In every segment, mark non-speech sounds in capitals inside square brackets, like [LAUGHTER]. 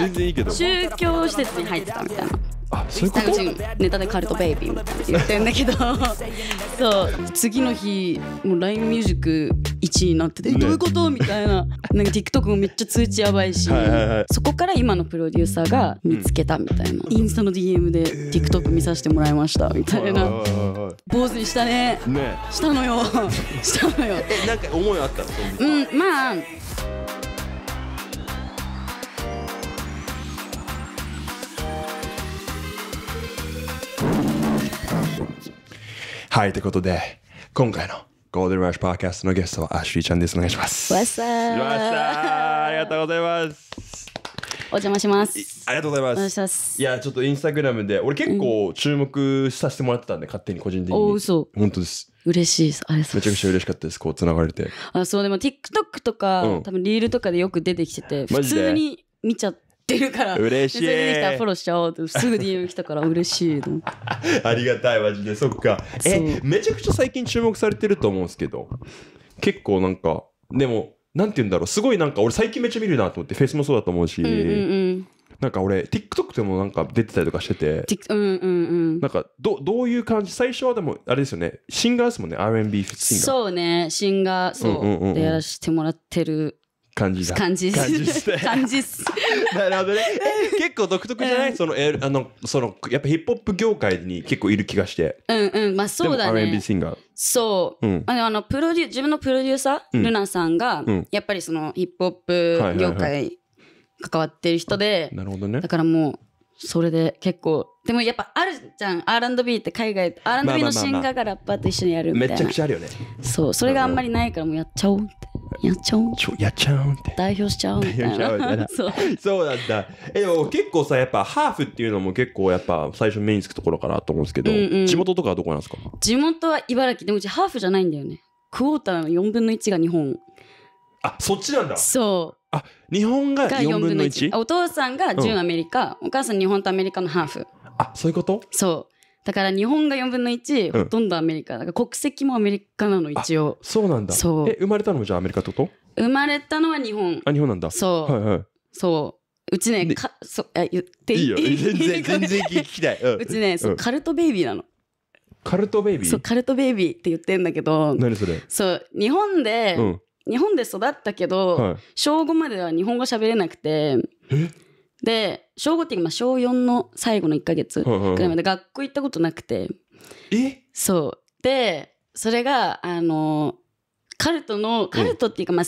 全然いいけど宗教施設に入ってたみたいなあそういうことネタでカルトベイビーみたいな言ってんだけど [LAUGHS] そう次の日もう LINE ミュージック1位になってて、ね、どういうことみたいななんか TikTok もめっちゃ通知やばいしはい、そこから今のプロデューサーが見つけたみたいな、うん、インスタの DM で TikTok 見させてもらいましたみたいな、えー、坊主にしたねねしたのよ [LAUGHS] したのよえなんか思いあったうんまあはい、ということで、今回のゴールデンラッシュパーキャストのゲストはアシュリーちゃんです。お願いします。わっさありがとうございます。お邪魔します。ありがとうございます。いますいや、ちょっとインスタグラムで、俺結構注目させてもらってたんで、うん、勝手に個人的に。お、嘘。本当です。嬉しいです。あれめちゃくちゃ嬉しかったです。こう、繋がれて。あ、そう、でも TikTok とか、うん、多分リールとかでよく出てきてて、普通に見ちゃっってるから嬉しいフォローしちゃおうってすぐ DM 来たから嬉しいありがたいマジでそっかえめちゃくちゃ最近注目されてると思うんですけど結構なんかでもなんて言うんだろうすごいなんか俺最近めっちゃ見るなと思ってフェイスもそうだと思うし、うんうんうんなんか俺 TikTok でもなんか出てたりとかしてて、うんうんうん、なんかどどういう感じ最初はでもあれですよねシンガーですもんね R&B シンガーそうねシンガーそう、うんうんうん、でやらせてもらってる感じだ感じ感じ [LAUGHS] 感じっす [LAUGHS] なるほどね結構独特じゃない、そのえあのそのやっぱヒップホップ業界に結構いる気がしてうんうんまあそうだね R&B シンガーそう、うん、あのプロデュ自分のプロデューサー、うん、ルナさんが、うん、やっぱりそのヒップホップ業界関わってる人で、なるほどねだからもうそれで結構でもやっぱあるじゃん R&B って海外 R&B のシンガーがラッパーと一緒にやるみたいな、まあまあまあまあ、めちゃくちゃあるよねそうそれがあんまりないからもうやっちゃおうってやっちゃうんやっちゃうんって代表しちゃうんたいなそうそうなんだえでも結構さやっぱハーフっていうのも結構やっぱ最初目につくところかなと思うんですけど、うんうん、地元とかはどこなんですか地元は茨城でもうちハーフじゃないんだよねクォーターの4分の1が日本あそっちなんだそうあ日本が4分の 1? お父さんが純アメリカ、うん、お母さん日本とアメリカのハーフあそういうことそだから日本が4分の1、ほとんどアメリカ。だから国籍もアメリカなの、一応。そうなんだ。そう。え、生まれたのもじゃあアメリカってこと生まれたのは日本。あ、日本なんだ。そう。はいはい。そう。うちね、かそあ言っていいよ。[LAUGHS] 全然、全然聞きたい。うちね、そうカルトベイビーなの。カルトベイビーそう、カルトベイビーって言ってんだけど。何それそう、日本で、日本で育ったけど、小5までは日本語喋れなくて。えで小5って今小4の最後の1か月くらいまで学校行ったことなくてえそうでそれがあのカルトのカルトっていうかまあ、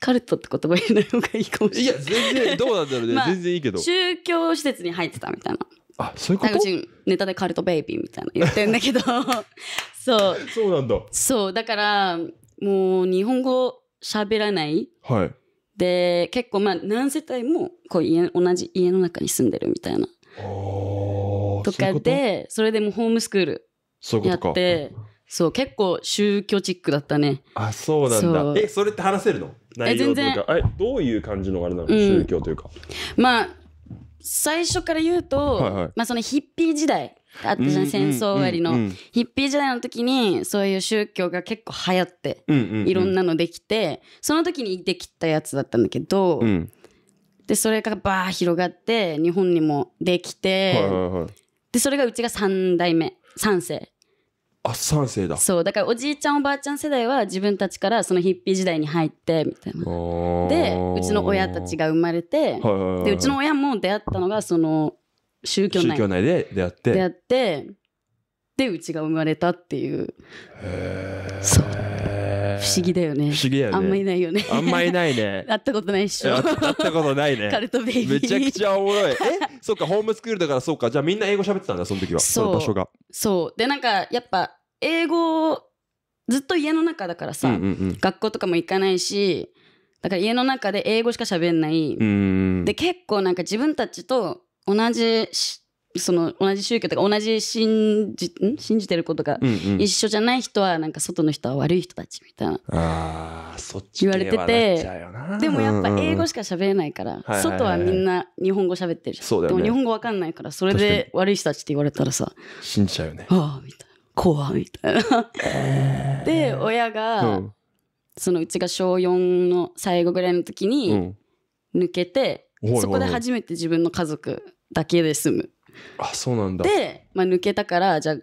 カルトって言葉言えない方がいいかもしれないいや全然どうなんだろうね、まあ、全然いいけど宗教施設に入ってたみたいなあそういうことネタでカルトベイビーみたいな言ってるんだけど [LAUGHS] そうそうなんだそうだからもう日本語喋らない、はい、で結構まあ何世帯もこう家同じ家の中に住んでるみたいなとかでそれでもホームスクールやってそう結構宗教チックだったねあそうなんだえそれって話せるの内容というかえどういう感じのあれなの、宗教というかまあ最初から言うと、はいはい、まあ、そのヒッピー時代あったじゃな戦争終わりの、ヒッピー時代の時にそういう宗教が結構流行って、いろんなのできてその時にできたやつだったんだけど、でそれがバー広がって日本にもできて、でそれがうちが3代目3世。あ3世だそうだからおじいちゃんおばあちゃん世代は自分たちからそのヒッピー時代に入ってみたいなでうちの親たちが生まれて、でうちの親も出会ったのがその宗教内宗教内で出会って出会ってでうちが生まれたっていうへそう不思議だよね不思議だよねあんまいないよねあんまいないね [LAUGHS] 会ったことないっしょ [LAUGHS] 会ったことないねカルトベイビーめちゃくちゃおもろいえそっかホームスクールだからそうかじゃあみんな英語喋ってたんだその時はその場所がそうでなんかやっぱ英語ずっと家の中だからさ、うんうんうん、学校とかも行かないしだから家の中で英語しか喋んないで結構なんか自分たちと同じその同じ宗教とか同じ信じ信じてることが一緒じゃない人はなんか外の人は悪い人たちみたいなあそっち言われててでもやっぱ英語しか喋れないから、外はみんな日本語喋ってるじゃん、でも日本語わかんないからそれで悪い人たちって言われたらさ信じちゃうよねああみたいな怖みたいな、で親が、そのうちが小4の最後ぐらいの時に抜けて、そこで初めて自分の家族だけで済むあそうなんだで、まあ、抜けたからじゃあ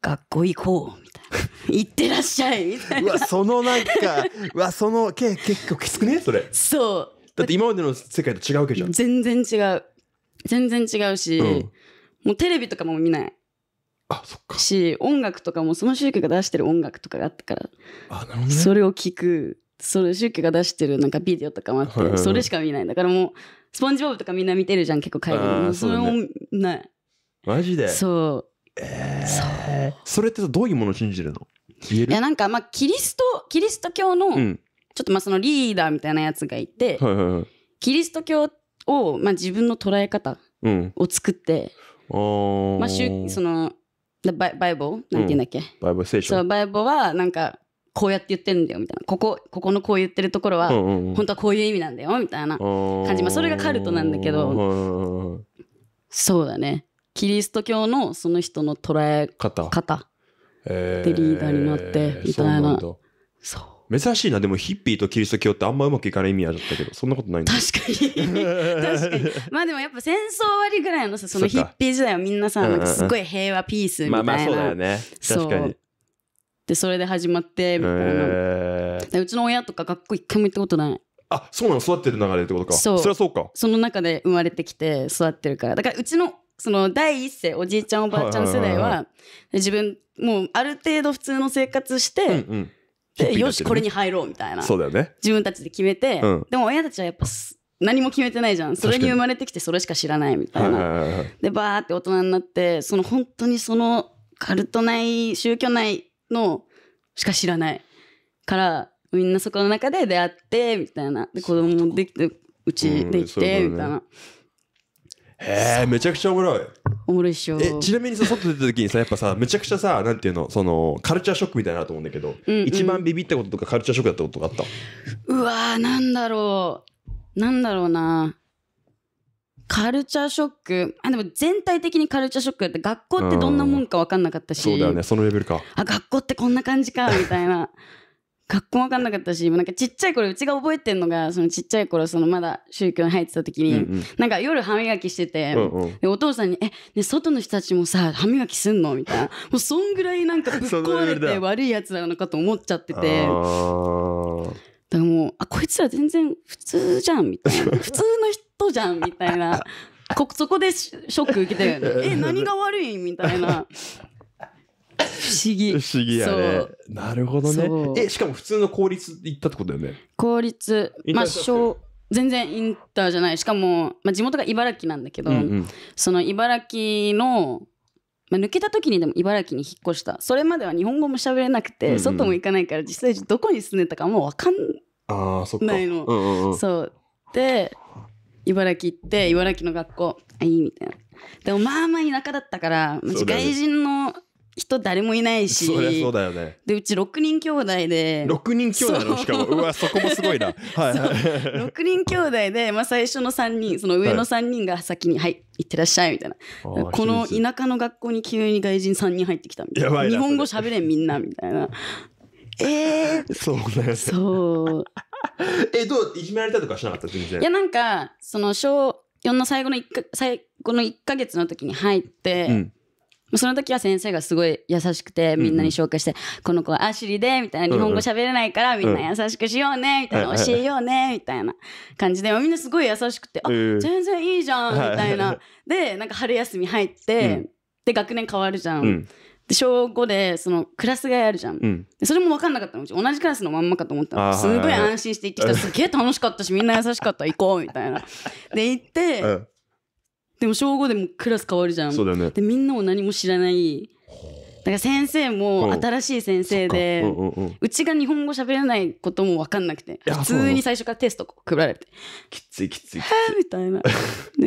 学校行こうみたいな [LAUGHS] 行ってらっしゃいみたいなうわそのなんか [LAUGHS] うわそのけ結構きつくねそれそうだって今までの世界と違うわけじゃん全然違う全然違うし、うん、もうテレビとかも見ないあそっかし音楽とかもその宗教が出してる音楽とかがあったからあなるほど、ね、それを聞くそれ宗教が出してるなんかビデオとかもあって、はいはいはい、それしか見ないだからもうスポンジボブとかみんな見てるじゃん結構海外のそれもないマジでそうえー、そうそれってどういうものを信じるのいやなんかまあキリストキリスト教の、ちょっとまあそのリーダーみたいなやつがいて、キリスト教を、まあ、自分の捉え方を作って、うん、まあ、そのバイバイボなんて言うんだっけ、うん、バイボ聖書そうバイボはなんかこうやって言ってるんだよみたいなここここのこう言ってるところは本当はこういう意味なんだよみたいな感じ、まあ、それがカルトなんだけどそうだねキリスト教のその人の捉え方でリーダーになってみたいな,、そう珍しいなでもヒッピーとキリスト教ってあんまうまくいかない意味あったけどそんなことないんだ確かに [LAUGHS] 確かにまあでもやっぱ戦争終わりぐらいのさそのヒッピー時代はみんなさ、すごい平和ピースみたいなまあまあそうだよね確かにでそれで始まってみたいな、えー、うちの親とか学校一回も行ったことないあそうなの育ってる流れってことかそうそりゃそうかその中で生まれてきて育ってるからだからうちのその第一世おじいちゃんおばあちゃん世代は自分もうある程度普通の生活して、うんうんでよしこれに入ろうみたいなそうだよね自分たちで決めて、うん、でも親たちはやっぱ何も決めてないじゃんそれに生まれてきてそれしか知らないみたいなでバーって大人になってその本当にそのカルトない宗教ないのしか知らないからみんなそこの中で出会ってみたいなで子供もできてうちできて、みたいな。へえめちゃくちゃおもろいおもろいっしょえちなみにさ外出た時にさやっぱさめちゃくちゃさなんていうのそのカルチャーショックみたいなと思うんだけど、うんうん、一番ビビったこととかカルチャーショックだったこととかあったうわーなんだろうなんだろうなカルチャーショックあでも全体的にカルチャーショックだって学校ってどんなもんか分かんなかったし、そうだよねそのレベルかあ学校ってこんな感じかみたいな [LAUGHS] 学校分かんなかったしなんかちっちゃい頃うちが覚えてるのがそのちっちゃい頃そのまだ宗教に入ってた時に、うんうん、なんか夜歯磨きしてて、うんうん、でお父さんに「えね外の人たちもさ歯磨きすんの?」みたいなもうそんぐらいなんかぶっ壊れて悪いやつなのかと思っちゃってて。だからもう、あ、こいつら全然普通じゃんみたいな。[LAUGHS] 普通の人じゃんみたいな。こそこでショック受けたよね。え、何が悪いみたいな。不思議。不思議やね。なるほどね。え、しかも普通の公立行ったってことだよね。公立、まあ、小、全然インターじゃない。しかも、まあ、地元が茨城なんだけど、うんうん、その茨城の、まあ、抜けた時にでも茨城に引っ越したそれまでは日本語も喋れなくて、うんうん、外も行かないから実際どこに住んでたかもう分かんないの。ううんうん、そうで茨城行って茨城の学校あいいみたいな。でもまあまあ田舎だったから、ね、外人の人誰もいないしそりゃそうだよねでうち6人兄弟で6人兄弟のしかもうわそこもすごいな、[LAUGHS] はいは6人兄弟で、まあ、最初の3人その上の3人が先に「はい、はい、行ってらっしゃい」みたいなこの田舎の学校に急に外人3人入ってきたみたいな日本語しゃべれんみんなみたいなえー、そうだよねそう [LAUGHS] えどういじめられたとかしなかった全然いやなんかその小4の最後の1か最後の1か月の時に入って、うんその時は先生がすごい優しくてみんなに紹介して、この子はアシリでみたいな日本語喋れないからみんな優しくしようねみたいな、教えようねみたいな感じでみんなすごい優しくて、あ全然いいじゃんみたいな、でなんか春休み入って、で学年変わるじゃん。で小5でそのクラスがやあるじゃん、うん、それも分かんなかったのうち同じクラスのまんまかと思ったのすごい安心して行ってきたすげえ楽しかったしみんな優しかった行こうみたいなで行って、うん、でも小5でもクラス変わるじゃんそうだよねでみんなも何も知らないだから先生も新しい先生で、うんうんうん、うちが日本語喋れないことも分かんなくて普通に最初からテスト配られてきついきついきついみたいな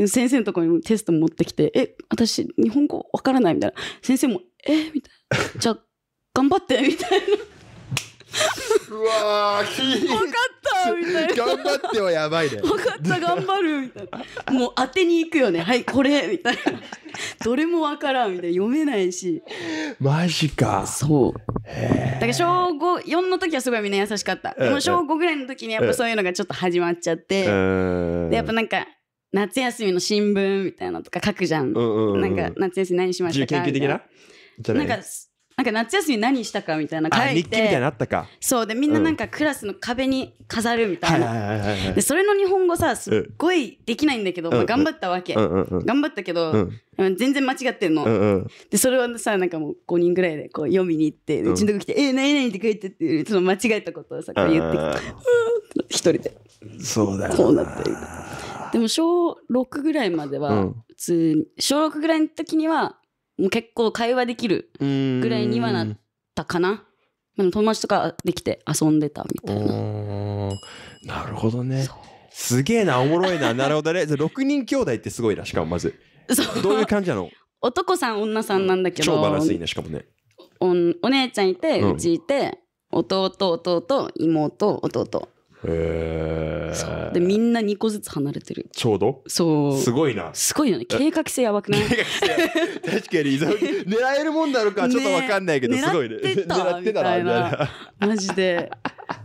先生のとこにもテスト持ってきて「え私日本語分からない」みたいな先生も「えみたいな「じゃあ頑張って」みたいな。うわー分かったみたいな頑張ってはやばいね分かった頑張るみたいなもう当てに行くよねはいこれみたいなどれも分からんみたいな読めないしマジかそうだから小54の時はすごいみんな優しかったでも小5ぐらいの時にやっぱそういうのがちょっと始まっちゃってでやっぱなんか夏休みの新聞みたいなのとか書くじゃん,、なんか夏休み何しましたか研究的ななんかなんか夏休み何したかみたいな書いて日記みたいなったかそうでみんななんかクラスの壁に飾るみたいな、でそれの日本語さすっごいできないんだけど、まあ、頑張ったわけ、頑張ったけど、全然間違ってんの、でそれをさなんかもう5人ぐらいでこう読みに行ってうちのとこ来て「え何々って書いて」ってその間違えたことをさこう言ってきて一人でそうだよこうなってでも小6ぐらいまでは普通に、小6ぐらいの時にはもう結構会話できるぐらいにはなったかな。でも友達とかできて遊んでたみたいな。なるほどね。すげえな、おもろいな。なるほどね。6人兄弟ってすごいな、しかもまず。どういう感じなの男さん、女さんなんだけど。超バランスいいね、しかもね。おお姉ちゃんいて、うちいて、弟、弟、妹、弟。ええでみんな2個ずつ離れてるちょうどそうすごいなすごいよね計画性やばくない確かに狙えるもんなうかちょっと分かんないけど、ね、すごいね狙ってたみたいなマジで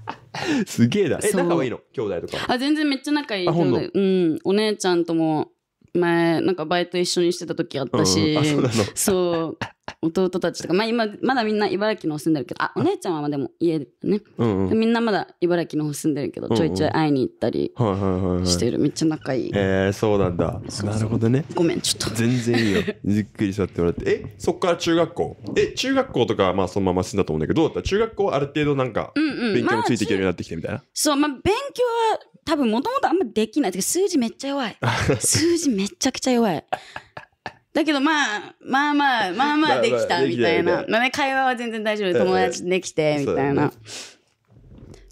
[LAUGHS] すげえだえ仲はいいの兄弟とかあ全然めっちゃ仲いいうんお姉ちゃんとも前なんかバイト一緒にしてた時あったし、うんうのそう弟たちとか、まあ、今まだみんな茨城の方住んでるけどあお姉ちゃんはまあでも家でね、うんうん、みんなまだ茨城の方住んでるけど、ちょいちょい会いに行ったりしてる、めっちゃ仲いいへえそうなんだなるほどねごめんちょっと全然いいよ [LAUGHS] じっくり座ってもらってえそっから中学校え中学校とかまあそのまま住んだと思うんだけどどうだった中学校ある程度なんか勉強についていけるようになってきてみたいな、うんうんまあ、そうまあ勉強は多分もともとあんまできない数字めっちゃ弱い [LAUGHS] 数字めちゃくちゃ弱いだけどまあまあまあまあまあできたみたいな、まあね、会話は全然大丈夫友達できてみたいな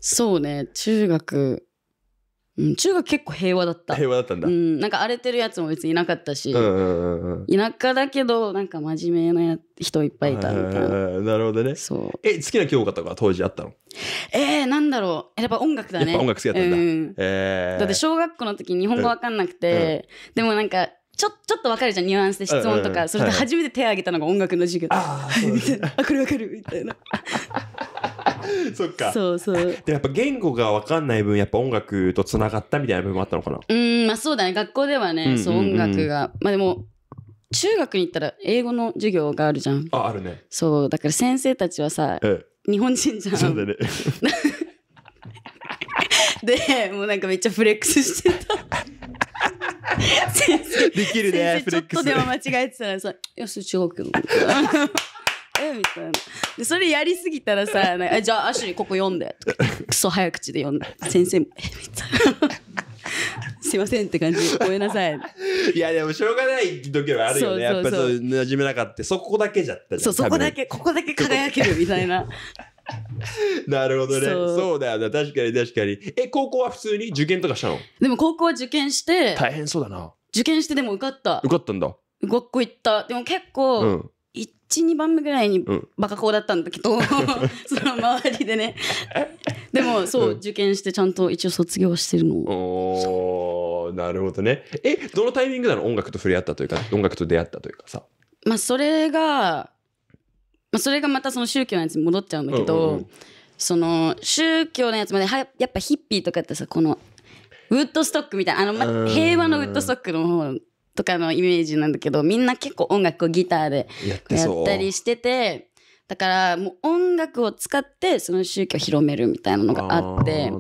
そうね中学、うん、中学結構平和だった平和だったんだ、うん、なんか荒れてるやつも別にいなかったし、田舎だけどなんか真面目な人いっぱいいたみたいななるほどねそうえ好きな教科とか当時あったのえー、なんだろうやっぱ音楽だねやっぱ音楽好きだったんだ、うんえー、だって小学校の時日本語わかんなくて、うん、でもなんかちょちょっと分かるじゃんニュアンスで質問とか、うんうん、それで初めて手を挙げたのが音楽の授業で「あこれ分かる」みたいな。[LAUGHS] そっかそうそうでやっぱ言語が分かんない分やっぱ音楽とつながったみたいな部分もあったのかなうんまあそうだね学校ではね、うんうんうん、そう音楽がまあでも中学に行ったら英語の授業があるじゃんああるねそうだから先生たちはさ、うん、日本人じゃんそうだね [LAUGHS] でもうなんかめっちゃフレックスしてた [LAUGHS] [LAUGHS] できるね、ちょっとでも間違えてたらさ、よし、中国の」[LAUGHS] えみたいな。で、それやりすぎたらさ、じゃあ、アシュリーここ読んで。とかクソ早口で読んで。先生も、えみたいな。[LAUGHS] すいませんって感じごめんなさいいやでもしょうがない時はあるよねやっぱそう馴染めなかったそこだけじゃったそうそこだけここだけ輝けるみたいな [LAUGHS] なるほどねそうそうだよな確かに確かにえ高校は普通に受験とかしたのでも高校は受験して大変そうだな受験してでも受かった受かったんだ学校行ったでも結構、うん12番目ぐらいにバカ校だったんだけど、うん、その周りでねでもそう、うん、受験してちゃんと一応卒業してるのおなるほどねえどのタイミングなの音楽と触れ合ったというか音楽と出会ったというかさまあそれがあ、それがまたその宗教のやつに戻っちゃうんだけど、うんうんその宗教のやつまではやっぱヒッピーとかってさこのウッドストックみたいなあの、ま、平和のウッドストックの方とかのイメージなんだけどみんな結構音楽をギターでやったりしててだからもう音楽を使ってその宗教を広めるみたいなのがあって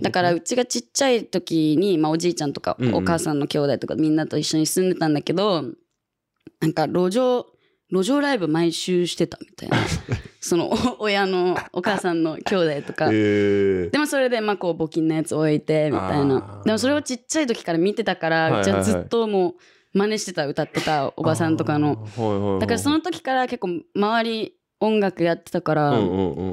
だからうちがちっちゃい時に、まあ、おじいちゃんとかお母さんの兄弟とかみんなと一緒に住んでたんだけど、なんか路上路上ライブ毎週してたみたいな [LAUGHS] その親のお母さんの兄弟とか、えー、でもそれでまあこう募金のやつ置いてみたいなでもそれをちっちゃい時から見てたから、はいはいはい、じゃずっともう真似してた歌ってたおばさんとかの、はいはい、だからその時から結構周り音楽やってたから、うんうんうん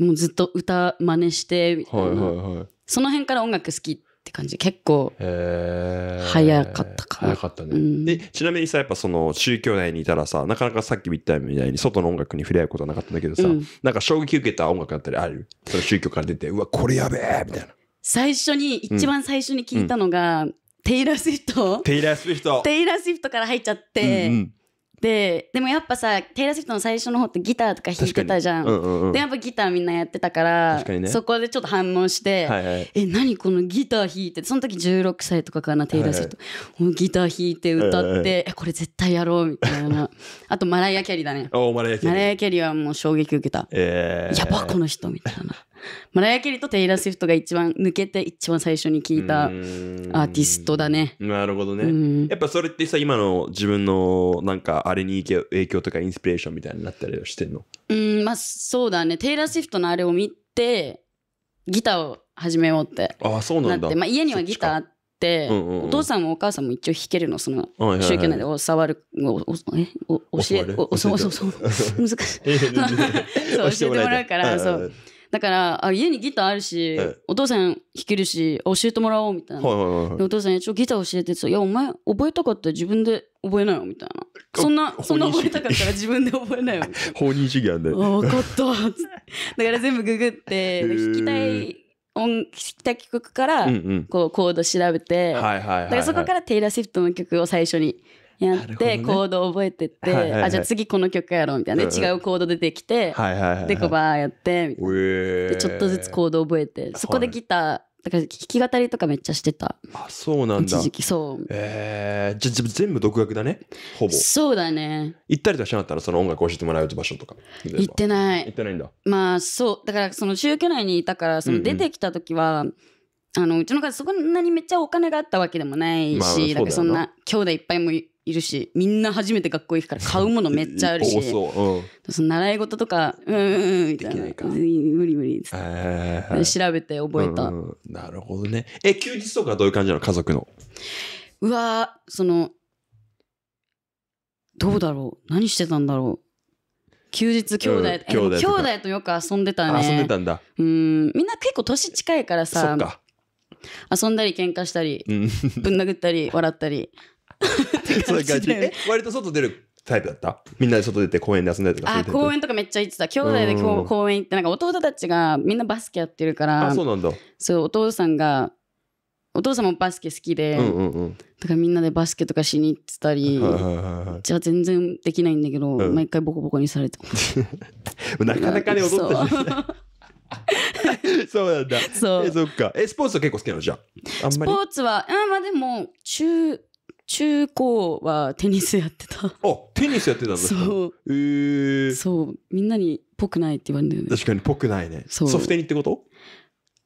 うん、もうずっと歌真似してみたいな、はいはいはい、その辺から音楽好きってって感じ。結構、早かったかな。早かったね、うん、で、ちなみにさ、やっぱその宗教内にいたらさ、なかなかさっき言ったみたいに外の音楽に触れ合うことはなかったんだけどさ、うん、なんか衝撃受けた音楽だったりあるその宗教から出て、うわ、これやべえみたいな。最初に、一番最初に聞いたのが、うん、テイラー・スウィフト。テイラー・スウィフト。テイラー・スウィフトから入っちゃって、うんうんででもやっぱさテイラー・スウィフトの最初の方ってギターとか弾いてたじゃん、うんうんうん、でやっぱギターみんなやってたから、ね、そこでちょっと反応して「はいはい、え何このギター弾いて」その時16歳とかかなテイラー・スウィフト、はいはい、ギター弾いて歌って、はいはい、えこれ絶対やろうみたいな [LAUGHS] あとマライア・キャリーだねマライア・キャリーはもう衝撃受けた、えー、やばこの人みたいな [LAUGHS] マライア・ケリとテイラー・スウィフトが一番抜けて一番最初に聞いたアーティストだねなるほどねやっぱそれってさ今の自分のなんかあれに影響とかインスピレーションみたいになったりしてんのうんまあそうだねテイラー・スウィフトのあれを見てギターを始めようってああそうなんだまあ、家にはギターあってうんうん、お父さんもお母さんも一応弾けるのその宗教内で教わる、はいはい、おおえお教えそうそうそう難しそう教えてもらうから、はいはいはい、そうだからあ家にギターあるし、お父さん弾けるし教えてもらおうみたいな、はいはいはい、お父さん一応ギター教えて」って言ったら「いやお前覚えたかったら自分で覚えなよ」みたいな「そんなそんな覚えたかったら自分で覚えなよ」[LAUGHS] 放任主義やんで、ね、分かった [LAUGHS] だから全部ググって弾きたい音弾きた曲からこうコード調べて、だからそこからテイラー・シフトの曲を最初にやってコード覚えてって、はいはい、あじゃあ次この曲やろうみたいな、うん、違うコード出てきて、はいはいはいでこばーやってみたいな、でちょっとずつコード覚えてそこでギター、はいだから弾き語りとかめっちゃしてた。あ、そうなんだ。一時そう。ええー、じゃ、全部独学だね。ほぼ。そうだね。行ったりとかしなかったら、その音楽教えてもらう場所とか。行ってない。行ってないんだ。まあ、そう、だから、その宗教内にいたから、その出てきた時は。うんうんあのうちの家そんなにめっちゃお金があったわけでもないし、まあ、そんな兄弟いっぱいもいいるしみんな初めて学校行くから買うものめっちゃあるし、[LAUGHS] うん、その習い事とかうんうんみたいな無理無理っって調べて覚えた、うん、なるほどねえ休日とかどういう感じなの家族のうわそのどうだろう何してたんだろう休日兄弟、うん、兄弟兄弟とよく遊んでたね遊んでたんだうんみんな結構年近いからさ遊んだり喧嘩したりぶん殴ったり笑ったりそういう感じ。割と外出るタイプだったみんなで外出て公園で遊んだりとかあ公園とかめっちゃ行ってた兄弟で公園行ってなんか弟たちがみんなバスケやってるからあそうなんだそうお父さんがお父さんもバスケ好きで、うんうんうん、だからみんなでバスケとかしに行ってたり、じゃあ全然できないんだけど、うん、毎回ボコボコにされて [LAUGHS] なかなかね踊ったし、そうなんだ。そう。え、そっか。え、スポーツは結構好きなのじゃあ。スポーツは、あまあでも、中、中高はテニスやってた。あ、テニスやってたんだ。そう。えー、そう、みんなにぽくないって言われるんよね。確かにぽくないね。ソフテニってこと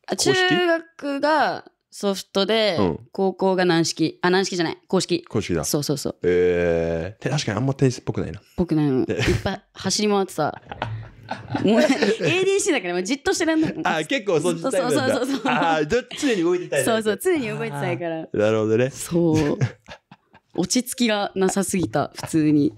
あ中学がソフトで、うん、高校が軟式。あ、軟式じゃない。公式。公式だ。そうそうそう。えー、確かにあんまテニスっぽくないな。ぽくないの。いっぱい走り回ってさもう ADC だから、うじっとしてらんない。あ結構そっちそうそうそうそう。あ常に動いてたい。そうそう常に動いてたいから。なるほどね。そう。落ち着きがなさすぎた普通に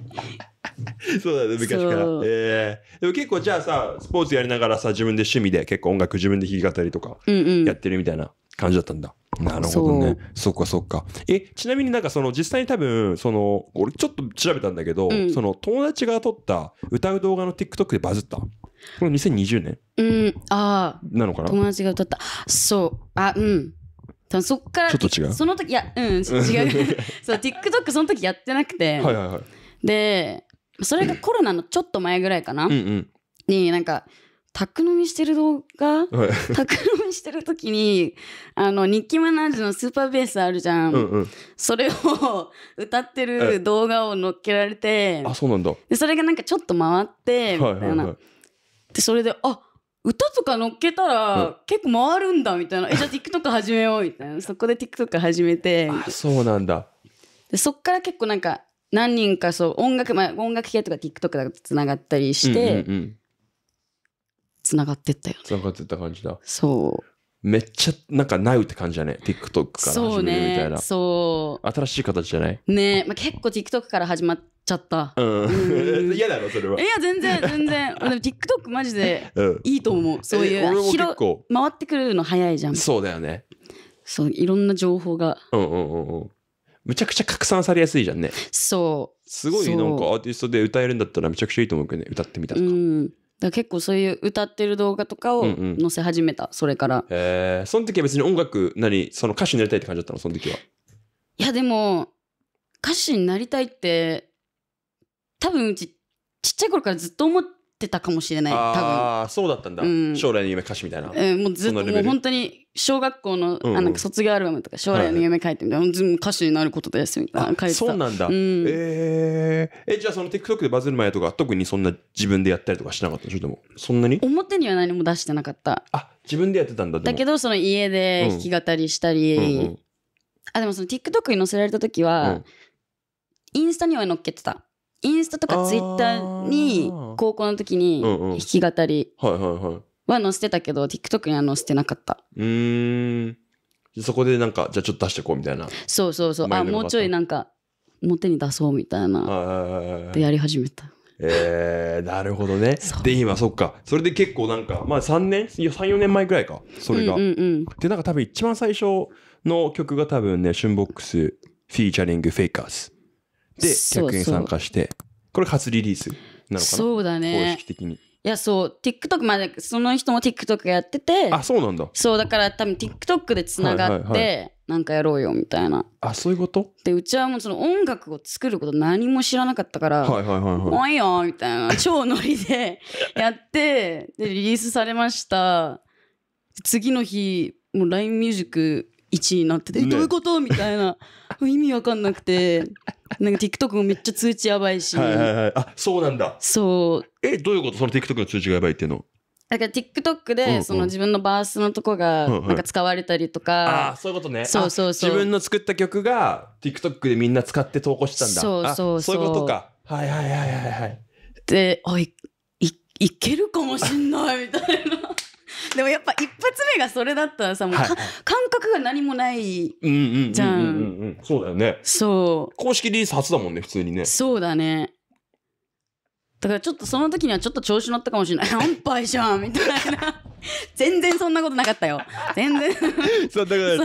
[LAUGHS] そうだね昔から、えー、でも結構じゃあさスポーツやりながらさ自分で趣味で結構音楽自分で弾き語りとかやってるみたいな感じだったんだ、うんうん、なるほどねそっかそっかえちなみになんかその実際に多分その俺ちょっと調べたんだけど、うん、その友達が撮った歌う動画の TikTok でバズったこれ2020年うんああなのかな友達が歌ったそうあうん多分そっからちょっと違うその時いやうん違う [LAUGHS] そう TikTok その時やってなくてはいはいはいでそれがコロナのちょっと前ぐらいかな、うんうんになんか宅飲みしてる動画、はい宅飲みしてる時にあの日記マナージュのスーパーベースあるじゃん、うんうんそれを歌ってる動画を載っけられてあそうなんだでそれがなんかちょっと回ってみたいな、はいはいでそれであ歌とか乗っけたら結構回るんだみたいな、えじゃあ TikTok 始めようみたいなそこで TikTok 始めてあそうなんだでそっから結構なんか何人かそう音楽、まあ、音楽系とか TikTok だとつながったりして、うんうんうん、つながってったよねつながってった感じだそうめっちゃなんかないって感じだね TikTok から始めるみたいなそう、ねそう、新しい形じゃないねまあ、結構 TikTok から始まってちゃった。うん。嫌だろ、それは。いや、全然、全然。[LAUGHS] でも TikTok マジでいいと思う。そういう、回ってくるの早いじゃん。そうだよね。そう、いろんな情報が。うんうんうんうん。むちゃくちゃ拡散されやすいじゃんね。そう。すごいなんかアーティストで歌えるんだったらめちゃくちゃいいと思うけどね、歌ってみたとか。うんだ結構そういう歌ってる動画とかを載せ始めた、うんうん、それからええその時は別に音楽何その歌手になりたいって感じだったのその時はいやでも歌手になりたいって多分うちちっちゃい頃からずっと思ってたかもしれない多分ああそうだったんだ、うん、将来の夢歌詞みたいな、えー、もうずっともう本当に小学校の,、あの卒業アルバムとか将来の夢書いてみたいな、歌手になることですみたいな書いてたそうなんだ、うん、えー、えじゃあその TikTok でバズる前とか特にそんな自分でやったりとかしなかったでしょでもそんなに表には何も出してなかったあ自分でやってたんだだけどその家で弾き語りしたり、うんうんうん、あでもその TikTok に載せられた時は、インスタには載っけてたインスタとかツイッターに高校の時に弾き語りは載せてたけど TikTok には載せてなかったうんそこでなんかじゃあちょっと出していこうみたいなそうそうそうあもうちょいなんか表に出そうみたいなでやり始めたえー、なるほどね。で、今、そっか。それで結構なんか、まあ3年 ?3、4年前ぐらいか。それが。うんうんうん、で、なんか多分一番最初の曲が多分ね、シュンボックス、フィーチャリング、フェイカーズ。で客演参加してこれ初リリースなのかなそうだね公式的にいやそう TikTok までその人も TikTok やっててあそうなんだそうだから多分 TikTok でつながって、はいはいはい、なんかやろうよみたいなあそういうことでうちはもうその音楽を作ること何も知らなかったから「はいはいはいはい、いよ」みたいな [LAUGHS] 超ノリで [LAUGHS] やってでリリースされました次の日もう LINE ミュージック1位になってて、ね、どういうことみたいな意味わかんなくてなんか TikTok もめっちゃ通知やばいしはいはいはいあそうなんだそうえどういうことその TikTok の通知がやばいっていうのだから TikTok でその自分のバースのとこがなんか使われたりとか、あそういうことねそうそうそう自分の作った曲が TikTok でみんな使って投稿したんだそうそうそうそういうことかはいはいはいはいはいであいいいけるかもしんないみたいなでもやっぱ一発目がそれだったらさもう、はい、感覚が何もないじゃんそうだよねそう公式リリース初だもんね普通にねそうだねだからちょっとその時にはちょっと調子乗ったかもしれないパイ [LAUGHS] じゃんみたいな [LAUGHS] 全然そんなことなかったよ全然 [LAUGHS] そんなこ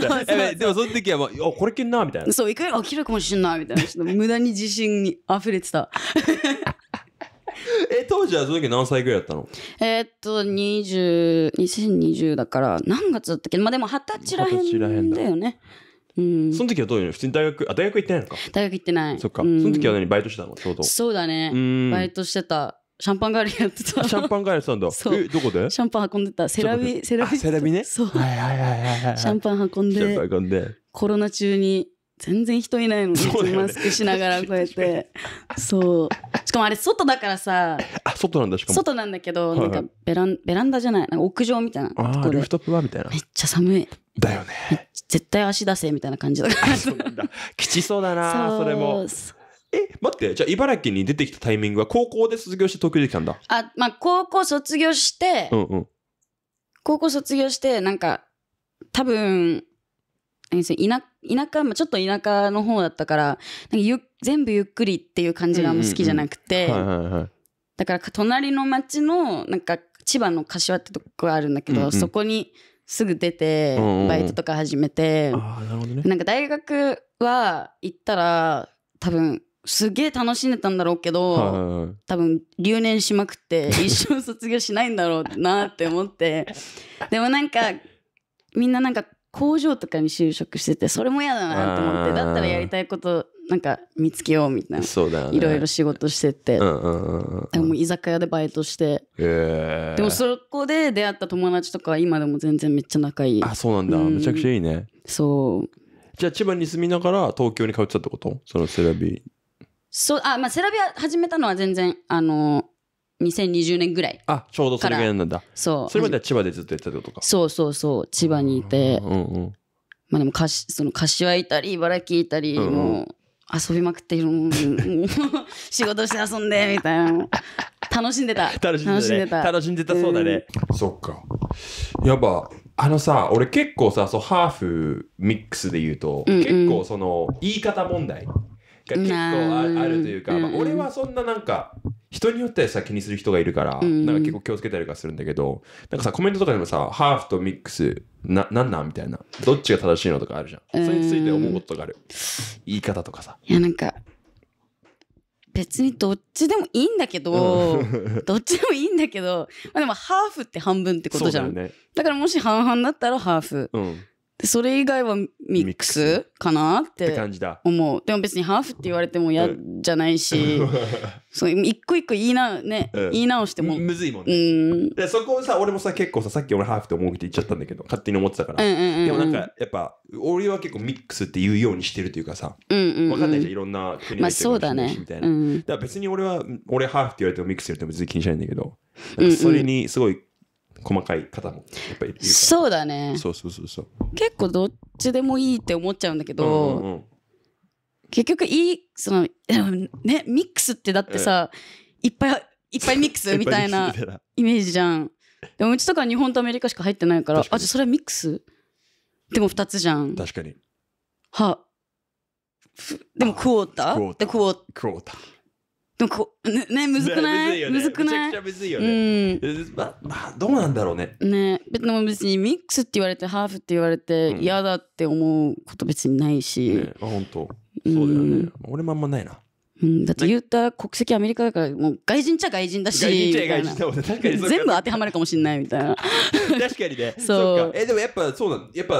となかったでもその時はもう「これけんな」みたいなそう一回起きるかもしれないみたいな無駄に自信に溢れてたえ、当時はその時何歳ぐらいだったのえーっと、20、2020だから、何月だったっけまあでも二十歳らへんだよね。うん、その時はどういうの普通に大学あ大学行ってないのか大学行ってないそっか、うん、その時は何バイトしてたのちょうどそうだねバイトしてたシャンパンガールやってたシャンパンガールてたんだえどこでシャンパン運んでたセラビセラビセラビねそうはいはいはいはい、はい、シャンパン運んで運んでコロナ中に全然人いないのに、マスクしながらこうやって。そう。しかもあれ、外だからさ。あ、外なんだ、しかも。外なんだけど、なんかベラン、ベランダじゃない、なんか屋上みたいなとこで。リフトップバみたいな。めっちゃ寒い。だよね。絶対足出せみたいな感じだから。そうなんだ。きちそうだな、それも。え、待って、じゃあ茨城に出てきたタイミングは高校で卒業して東京できたんだ。あ、まあ高校卒業して、うんうん、高校卒業して、なんか、多分、田舎もちょっと田舎の方だったから全部ゆっくりっていう感じがあんま好きじゃなくてだから隣の町のなんか千葉の柏ってとこがあるんだけど、うんうん、そこにすぐ出てバイトとか始めて、なんか大学は行ったら多分すげえ楽しんでたんだろうけど、多分留年しまくって一生卒業しないんだろうなって思ってでもなんかみんななんか工場とかに就職しててそれも嫌だなと思ってだったらやりたいことなんか見つけようみたいなそうだ、ね、いろいろ仕事してて、うんうんうん、も居酒屋でバイトして、えー、でもそこで出会った友達とか今でも全然めっちゃ仲いいあそうなんだ、うん、めちゃくちゃいいねそうじゃあ千葉に住みながら東京に通っちたってことそのセラビそうあまあセラビー始めたのは全然あの2020年ぐらいあちょうどそれぐらいなんだそうそれまでは千葉でずっとやってたことかそうそうそう千葉にいて、うんうん、まあでもかしその柏いたり茨城いたり、うんうん、もう遊びまくってる仕事して遊んでみたいな楽しんでた楽しんでた、楽しんでたそうだね、うん、そっかやっぱあのさ俺結構さそうハーフミックスで言うと、うんうん、結構その言い方問題が結構あるというか、まあ、俺はそんななんか人によってはさ気にする人がいるから、なんか結構気をつけたりとかするんだけどなんかさコメントとかでもさハーフとミックスななんなんみたいなどっちが正しいのとかあるじゃんそれについて思うことがある言い方とかさいやなんか別にどっちでもいいんだけど、うん、[LAUGHS] どっちでもいいんだけど、まあ、でもハーフって半分ってことじゃんだ、ね,、からもし半々だったらハーフ、うん、でそれ以外はミックスかなって感じだ思うでも別にハーフって言われても嫌じゃないし、うん、[LAUGHS] そ一個一個言いな、ね、うん、言い直してもむずいもんね、うん、でそこさ俺もさ結構ささっき俺ハーフって思うって言っちゃったんだけど勝手に思ってたから、うんうんうん、でもなんかやっぱ俺は結構ミックスって言うようにしてるというかさ、うんうんうん、分かんないじゃんいろんな国の人がみたいな、まあね、だから別に俺は俺ハーフって言われてもミックスやっても別に気にしないんだけどそれにすごい、細かい方もやっぱりいるからそうだねそうそうそうそう結構どっちでもいいって思っちゃうんだけど、うんうんうん、結局いいそのねミックスってだってさ、いっぱいいっぱいミックスみたいなイメージじゃんでもうちとか日本とアメリカしか入ってないからあじゃあそれはミックスでも2つじゃん確かにはでもクォータークータークォーターでもこねねむずくないむずくないめちゃくちゃむずいよね、うん、ままあどうなんだろうねねでも別にミックスって言われてハーフって言われて嫌だって思うこと別にないし、ね、あ本当そうだよね、俺もあんまないなうん、だって言った国籍アメリカだからもう外人っちゃ外人だし全部当てはまるかもしれないみたいな確かにね [LAUGHS] そうえでもやっぱそうなんやっぱ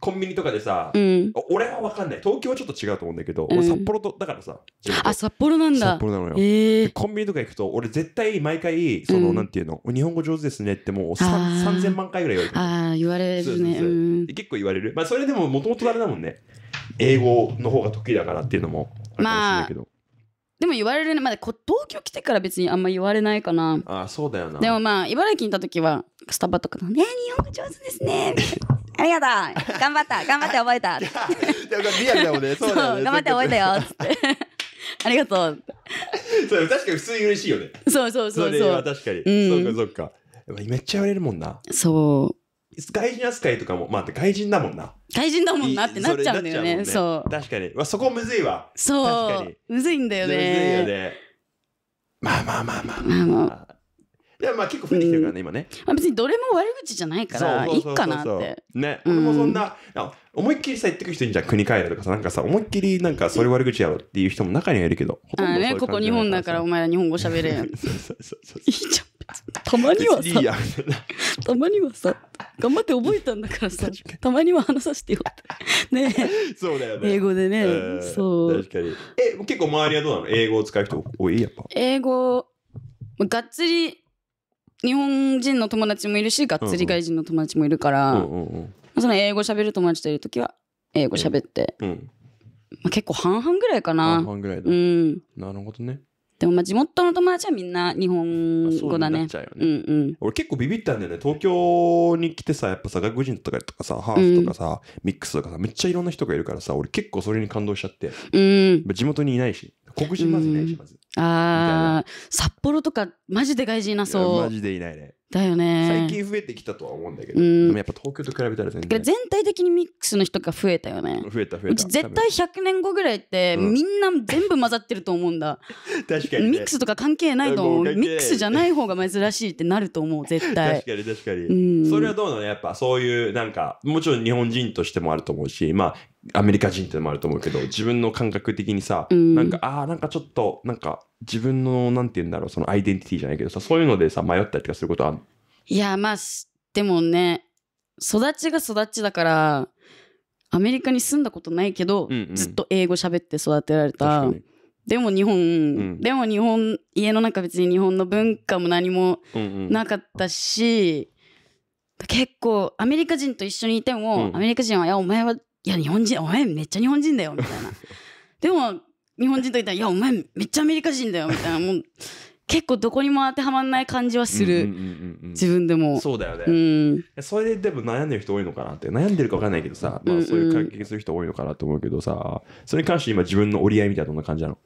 コンビニとかでさ、うん、俺は分かんない東京はちょっと違うと思うんだけど、うん、俺札幌とだからさあ札幌なんだ札幌なのよ、えー、コンビニとか行くと俺絶対毎回その、うん、なんていうの日本語上手ですねってもう3000万回ぐらい言われるああ言われるね、うん、結構言われるまあそれでももともとあれだもんね英語の方が得意だからっていうのもあるかもしれないけど、まあでも言われるねまだこ東京来てから別にあんま言われないかなああそうだよなでもまあ茨城にいた時はスタバとかの「ねえ日本語上手ですね」ありがとう頑張った頑張って覚えた」[LAUGHS] リアルだもんね [LAUGHS] そうだよね頑張って覚えたよ」ありがとう [LAUGHS] そう確かに普通に嬉しいよねそうそうそうそう確かに、うん、そうかそうかめっちゃ言われるもんなそう外人扱いとかも、まあ、外人だもんな。外人だもんなってなっちゃうんだよね。そう、ね。確かに。まあ、そこむずいわ。そう。むずいんだよね。むずいよね。まあまあまあまあ。まあまあ。いやまあ結構増えてきてるからね、うん、今ね。まあ、別にどれも悪口じゃないから、いいかなって。ね、俺もそんな、思いっきりさ、言ってく人いるじゃん、国帰るとかさ、なんかさ、思いっきりなんかそれ悪口やろっていう人も中にはいるけど、ほとんどそういう感じあね、ここ日本だからお前ら日本語喋れや [LAUGHS] そうそうそうそう。いいじゃん。たまにはさたまにはさ頑張って覚えたんだからさたまには話させてよってねそうだよね英語でね、そう確かにえ結構周りはどうなの英語を使う人多いやっぱ英語がっつり日本人の友達もいるしがっつり外人の友達もいるから、その英語喋る友達といる時は英語喋って、うんまあ、結構半々ぐらいかな半々ぐらいだ、うん、なるほどねでもまあ地元の友達はみんな日本語だね。うんうん、俺結構ビビったんだよね。東京に来てさ、やっぱさ、外国人とかとかさ、ハーフとかさ、うん、ミックスとかさ、めっちゃいろんな人がいるからさ、俺結構それに感動しちゃって。うん、地元にいないし、黒人まずいないし、まず。ああ札幌とかマジで外人なそうマジでいないねだよね最近増えてきたとは思うんだけど、うん、でもやっぱ東京と比べたら全然全体的にミックスの人が増えたよね増えた増えたうち絶対100年後ぐらいって、みんな全部混ざってると思うんだ [LAUGHS] 確かに、ね、ミックスとか関係ないと思うミックスじゃない方が珍しいってなると思う [LAUGHS] 絶対確かに確かに、うん、それはどうなのやっぱそういうなんかもちろん日本人としてもあると思うしまあアメリカ人ってのもあると思うけど自分の感覚的にさ、うん、なんかああなんかちょっとなんか自分のなんて言うんだろうそのアイデンティティじゃないけどさそういうのでさ迷ったりとかすることあるいやまあでもね育ちが育ちだからアメリカに住んだことないけど、うんうん、ずっと英語喋って育てられたでも日本、うん、でも日本家の中別に日本の文化も何もなかったし、うんうん結構アメリカ人と一緒にいても、うん、アメリカ人は「いやお前はいや、日本人、お前めっちゃ日本人だよ、みたいな。[LAUGHS] でも、日本人と言ったら、いや、お前めっちゃアメリカ人だよ、みたいな。もう、結構どこにも当てはまんない感じはする。自分でも。そうだよね。うん。それででも悩んでる人多いのかなって。悩んでるか分かんないけどさ、まあそういう関係する人多いのかなと思うけどさ、それに関して今自分の折り合いみたいなどんな感じなの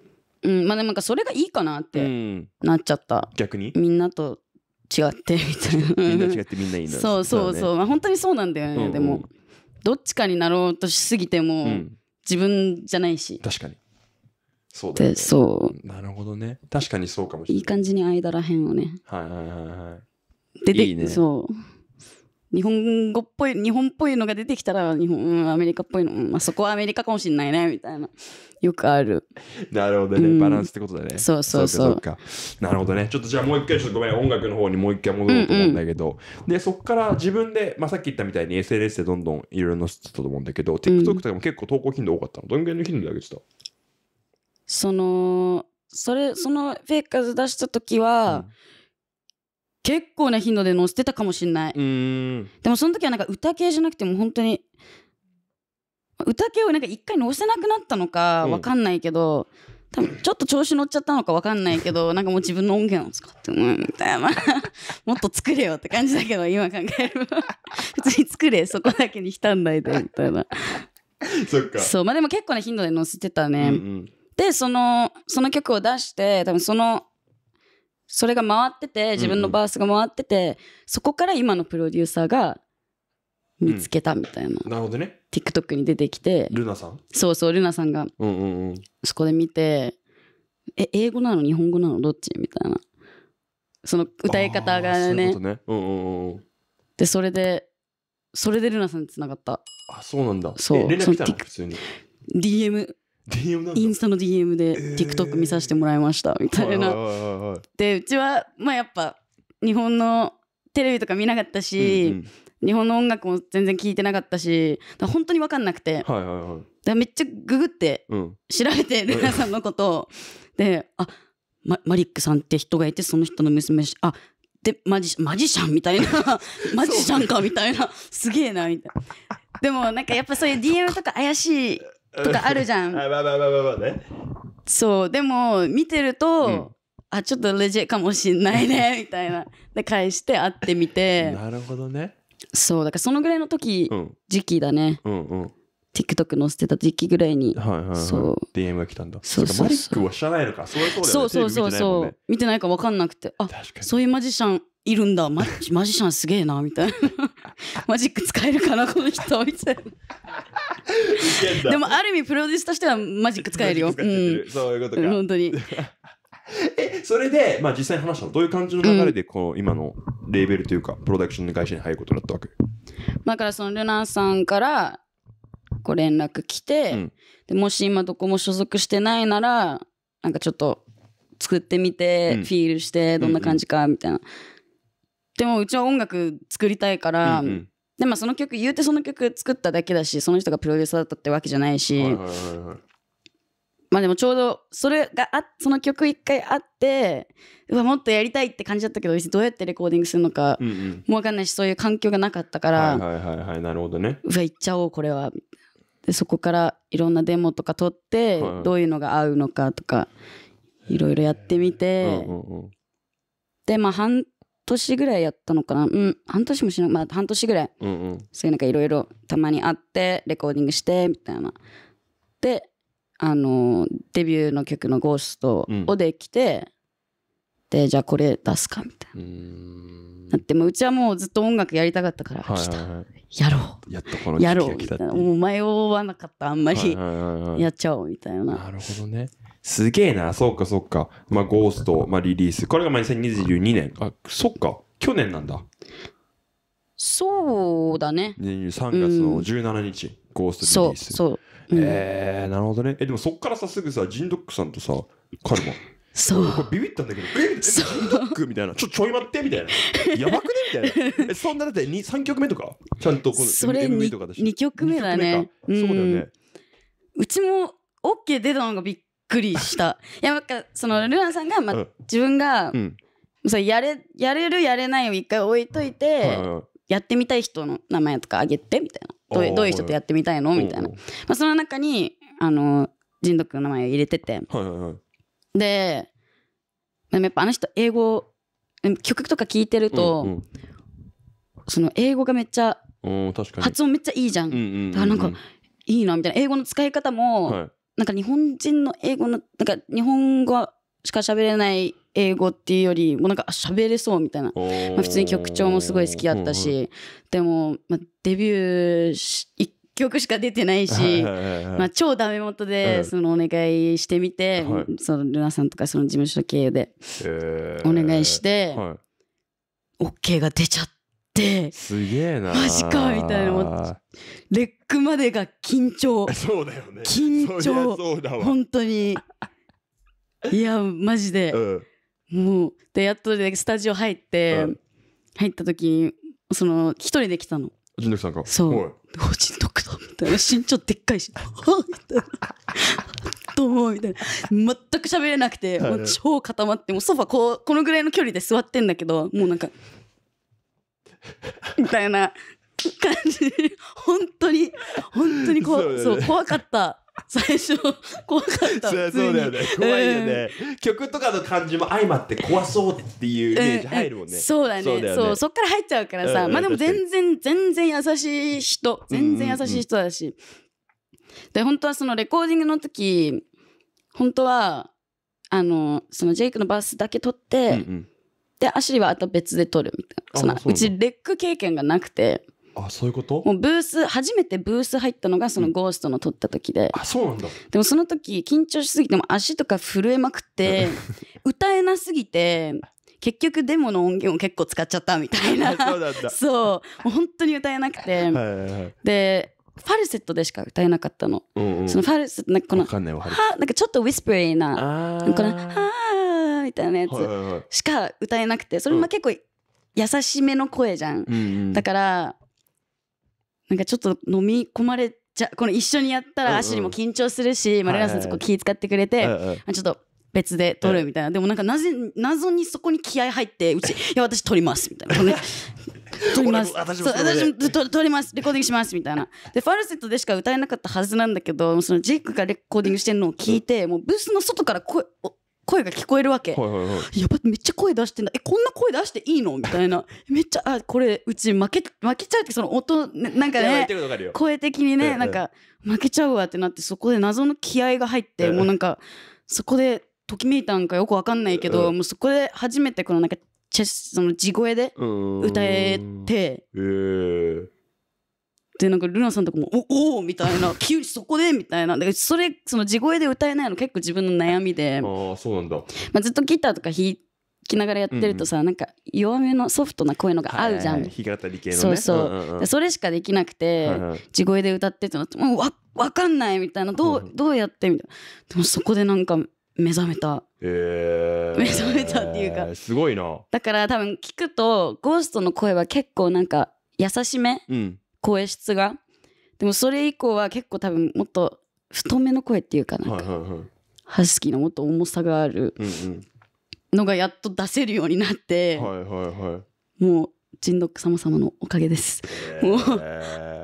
うん、まあでもなんかそれがいいかなってなっちゃった。逆にみんなと違ってみたいな。みんな違ってみんないいんだそうそうそう。まあ本当にそうなんだよね、でも。どっちかになろうとしすぎても、うん、自分じゃないし確かにそうだ、ね、そうなるほどね確かにそうかもしれないいい感じに間らへんをねはいはいはいはい出ていいねそう日本語っぽい日本っぽいのが出てきたら日本、うん、アメリカっぽいの、うん、まあ、そこはアメリカかもしんないねみたいなよくあるなるほどね、うん、バランスってことだねそうそうそうなるほどねちょっとじゃあもう一回ちょっとごめん音楽の方にもう一回戻ろうと思うんだけど、うんうん、でそこから自分で、まあ、さっき言ったみたいに SNS でどんどんいろいろ載せてたと思うんだけど、うん、TikTok とかも結構投稿頻度多かったのどんぐらいの頻度で上げてたそのそれそのフェイカーズ出した時は、うん結構な頻度で載せてたかもしんないでもその時はなんか歌系じゃなくても本当に歌系をなんか一回載せなくなったのかわかんないけど、うん多分ちょっと調子乗っちゃったのか分かんないけど [LAUGHS] なんかもう自分の音源を使ってもみたいな [LAUGHS] もっと作れよって感じだけど今考えれば [LAUGHS] 普通に作れそこだけに浸んないでみたいなそっかそうまあでも結構な頻度で載せてたね、うんうん、でそのその曲を出して多分そのそれが回ってて自分のバースが回ってて、うんうん、そこから今のプロデューサーが見つけたみたいな、うん、なるほどね TikTok に出てきてルナさんそうそうルナさんが、うんうんうん、そこで見てえ英語なの日本語なのどっちみたいなその歌い方がねね、でそれでそれでルナさんにつながったあそうなんだそう連絡来たの普通に DM インスタの DM で TikTok 見させてもらいましたみたいな。でうちはまあやっぱ日本のテレビとか見なかったし、うんうん、日本の音楽も全然聴いてなかったし本当に分かんなくて、はいはいはい、めっちゃググって調べて、うん、ナさんのことを。であママリックさんって人がいてその人の娘あでマジマジシャンみたいな [LAUGHS] マジシャンかみたいなすげえなみたいな。でもなんかやっぱそういう DM とか怪しいとかあるじゃん。[LAUGHS] あまあまあまあまあね。そうでも見てると、うんあちょっとレジェかもしんないね [LAUGHS] みたいなで返して会ってみてなるほどねそうだからそのぐらいの時、うん、時期だね、うんうん、TikTok 載せてた時期ぐらいに、はいはいはい、そう DM が来たんだそうそうそうマジックは知らないのかそうそうそうそうそう見てないか分かんなくてあそういうマジシャンいるんだマジマジシャンすげえなみたいな [LAUGHS] マジック使えるかなこの人みたいなでもある意味プロデュースとしてはマジック使えるよ、うん、そういうことか本当に [LAUGHS] えそれで、まあ、実際に話したのどういう感じの流れでこの、う今のレーベルというかプロダクションの会社に入ることになったわけだからそのルナさんからご連絡来て、うん、でもし今どこも所属してないならなんかちょっと作ってみて、うん、フィールしてどんな感じかみたいな、うんうんでもうちは音楽作りたいから、うんうん、でもその曲言うてその曲作っただけだしその人がプロデューサーだったってわけじゃないし、まあでもちょうどそれがあその曲一回あってうわもっとやりたいって感じだったけどどうやってレコーディングするのか、もう分かんないしそういう環境がなかったから、はいはいはいなるほどねうわ行っちゃおうこれはでそこからいろんなデモとか撮って、どういうのが合うのかとかいろいろやってみて、でまあ半年ぐらいやったのかなうん半年もしないまあ半年ぐらい、うんうん、そういうなんかいろいろたまに会ってレコーディングしてみたいなであのデビューの曲の「ゴーストをできて、うん、でじゃあこれ出すかみたいなだってもううちはもうずっと音楽やりたかったから、はいはいはい、やろうやっとこのやろうみたいなもう迷わなかったあんまり、はいはいはいはい、やっちゃおうみたいななるほどねすげえな。そうか、そうか。まあ、ゴースト、まあ、リリース。これがまあ2022年。あ、そっか。去年なんだ。そうだね。3月の17日、うん、ゴーストリリース。そう、そう。うん、えー、なるほどね。え、でもそっからさ、すぐさ、ジンドックさんとさ、彼も。そう。これビビったんだけど、え、ジンドックみたいな。ちょ、ちょい待って、みたいな。やばくねみたいな。え、そんなだって2、3曲目とかちゃんとこの MV とかだし。2曲目だね。そうだよね。うちも OK 出たのがびっくりした [LAUGHS] いやなんかそのルナさんが、まあ、自分が、うん、そやれやれるやれないを一回置いといて、はいはいやってみたい人の名前とかあげてみたいなどうどういう人とやってみたいのみたいな、まあ、その中にあの仁斗の名前を入れてて、はいはいはい、ででもやっぱあの人英語曲とか聞いてると、うんうん、その英語がめっちゃ発音めっちゃいいじゃん、うんうんうんうん、だからなんかいいなみたいな英語の使い方も、はいなんか日本人の英語のなんか日本語しか喋れない英語っていうよりもなんか喋れそうみたいな、まあ、普通に曲調もすごい好きだったし、でも、まあ、デビューし1曲しか出てないし、まあ、超ダメ元でそのお願いしてみて、そのルナさんとかその事務所経由でお願いして、OK が出ちゃった。ってすげえなマジかみたいなレックまでが緊張 [LAUGHS] そうだよね緊張そうだわ本当にいやマジで、うん、もうでやっとでスタジオ入って、うん、入った時にその一人で来たの神徳さんかそう「神徳だ」みたいな身長でっかいし「[LAUGHS] みたいな。どうもみたいな全く喋れなくて、もう超固まってもうソファこうこのぐらいの距離で座ってんだけどもうなんかみたいな感じ本当に本当にこうそう、怖かった最初怖かったそそうだよね怖いよね、えー、曲とかの感じも相まって怖そうっていうイメージ入るもんね、えー、そうだねそう、ね、そうそっから入っちゃうからさ、うん、まあでも全然全然優しい人全然優しい人だし、うんうんで本当はそのレコーディングの時本当はあのそのジェイクのバースだけ撮って、うんうんでアシリはあと別で撮るみたいなそのうちレック経験がなくてあそういうこともうブース初めてブース入ったのがそのゴーストの撮った時で、あそうなんだでもその時緊張しすぎても足とか震えまくって [LAUGHS] 歌えなすぎて結局デモの音源を結構使っちゃったみたいなそうもう本当に歌えなくてはい、でファルセットでしか歌えなかったの、うんうん、そのファルセットなんかこのなんかちょっとウィスプリーなこの「はみたいなやつしか歌えなくてそれも結構優しめの声じゃん、だからなんかちょっと飲み込まれちゃこの一緒にやったらアシリも緊張するし、丸んマレナさんそこ気遣ってくれて、あちょっと別で撮るみたいな、でもなんかなぜ謎にそこに気合入ってうち「[LAUGHS] いや私撮ります」みたいな。[LAUGHS] 撮ります私も撮りますレコーディングしますみたいなでファルセットでしか歌えなかったはずなんだけどそのジェイクがレコーディングしてるのを聞いて、もうブースの外から声声が聞こえるわけ、はいはいはい、やばめっちゃ声出してんだえこんな声出していいのみたいな [LAUGHS] めっちゃあこれうち負け負けちゃうってその音なんかね声的にね、なんか負けちゃうわってなってそこで謎の気合が入って、もうなんかそこでときめいたんかよくわかんないけど、もうそこで初めてこのなんかチェスその地声で歌えて。えーでなんかルナさんとかも「おお!」みたいな「[LAUGHS] 急にそこで!」みたいなでそれその地声で歌えないの結構自分の悩みであそうなんだ、まあ、ずっとギターとか弾きながらやってるとさ、うんうん、なんか弱めのソフトな声のが合うじゃん、はいはいね、そうそううんうん、それしかできなくて、はいはい、地声で歌ってってなってもうわ分かんないみたいなどうどうやってみたいなでもそこでなんか目覚めた、えー、目覚めたっていうか、えー、すごいなだから多分聞くとゴーストの声は結構なんか優しめ、うん声質がでもそれ以降は結構多分もっと太めの声っていうかなんか、はいはいはい、ハスキーのもっと重さがあるのがやっと出せるようになって、はいはいはい、もうジンドック様様のおかげです、えー、もう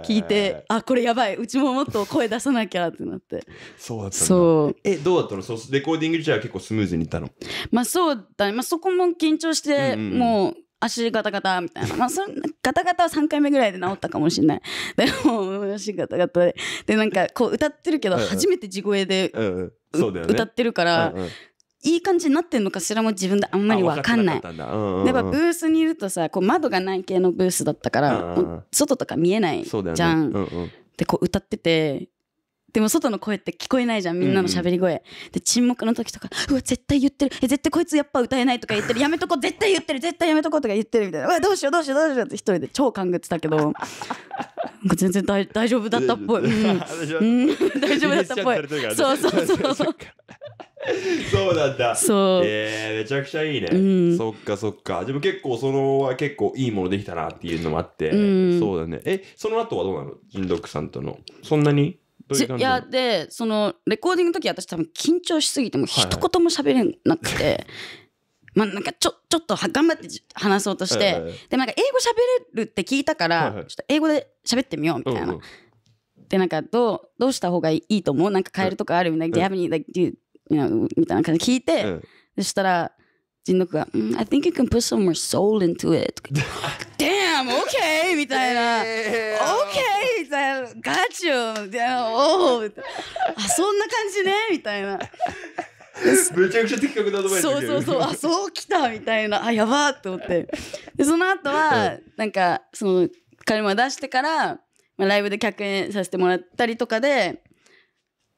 聞いてあこれやばいうちももっと声出さなきゃってなってそうだったそうえどうだったのそうレコーディング自体は結構スムーズにいったのまあそうだね、まあ、そこも緊張して、うんうんうん、もう足ガタガタみたいな。まあ、それ、ガタガタは3回目ぐらいで治ったかもしれない。[LAUGHS] でも、足ガタガタで。で、なんか、こう歌ってるけど、初めて地声で、歌ってるから、いい感じになってんのかしらも自分であんまり分かんない。やっぱブースにいるとさこう窓がない系のブースだったから、外とか見えないじゃん。ん、でこう歌っててでも外の声って聞こえないじゃんみんなの喋り声、うんで沈黙の時とか「うわ絶対言ってるえ絶対こいつやっぱ歌えない」とか言ってる「やめとこ絶対言ってる絶対やめとこ」とか言ってるみたいな「うわどうしようどうしようどうしよう」って一人で超勘ぐってたけど全然大大丈夫だったっぽい、うん、大丈夫だったっぽい、そうそうそうそうそうなんだそうえー、めちゃくちゃいいね、うん、そっかそっかでも結構そのは結構いいものできたなっていうのもあって、うん、そうだねえその後はどうなのジンドックさんとのそんなにいやでそのレコーディングの時私多分緊張しすぎても一言も喋れなくて、はい、[LAUGHS] まあなんかちょちょっと頑張って話そうとして、はいはい、でなんか英語喋れるって聞いたから、はいはい、ちょっと英語で喋ってみようみたいな。うんうん、でなんかどうどうした方がいいと思うなんか変えるとかあるみたいな「Do you have any like do you know」みたいな感じで聞いて、うん、そしたら「人の子が、mm, I think you can put some more soul into it. [LAUGHS] Damn, okay! みたいな。Okay! みたいな。Got you! d oh! あ、そんな感じねみたいな。[LAUGHS] めちゃくちゃ的確なアドバイスそうそうそう、あ、そうきたみたいな。あ、やばって思って。で、その後は、なんか、その、彼も出してから、まあ、ライブで客演させてもらったりとかで、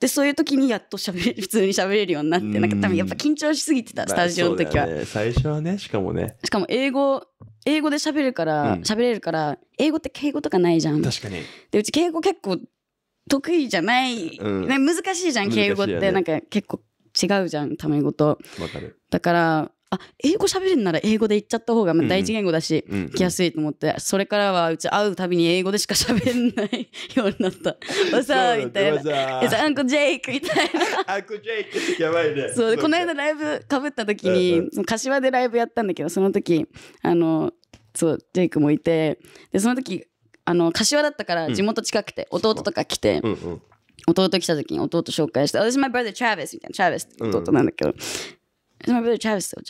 でそういう時にやっとしゃべ普通にしゃべれるようになってなんか多分やっぱ緊張しすぎてた、スタジオの時は、ね、最初はねしかもねしかも英語英語でしゃべるからしうん、れるから英語って敬語とかないじゃん確かにでうち敬語結構得意じゃない、うん、難しいじゃん敬語って、ね、なんか結構違うじゃんタメ語とだからあ英語喋れるなら英語で言っちゃった方が第一言語だし、うん、来やすいと思って、それからはうち会うたびに英語でしか喋んないようになった。[LAUGHS] わさみたいな。え、アンコジェイクみたいな。アンコジェイクやばいね。そうこの間ライブかぶった時に、柏でライブやったんだけど、その時あのそうジェイクもいて、でその時あの柏だったから地元近くて、弟とか来て。弟来た時に弟紹介して「私、my brother Travis」みたいな「Travis」って弟なんだけど、It's my brother Travis still.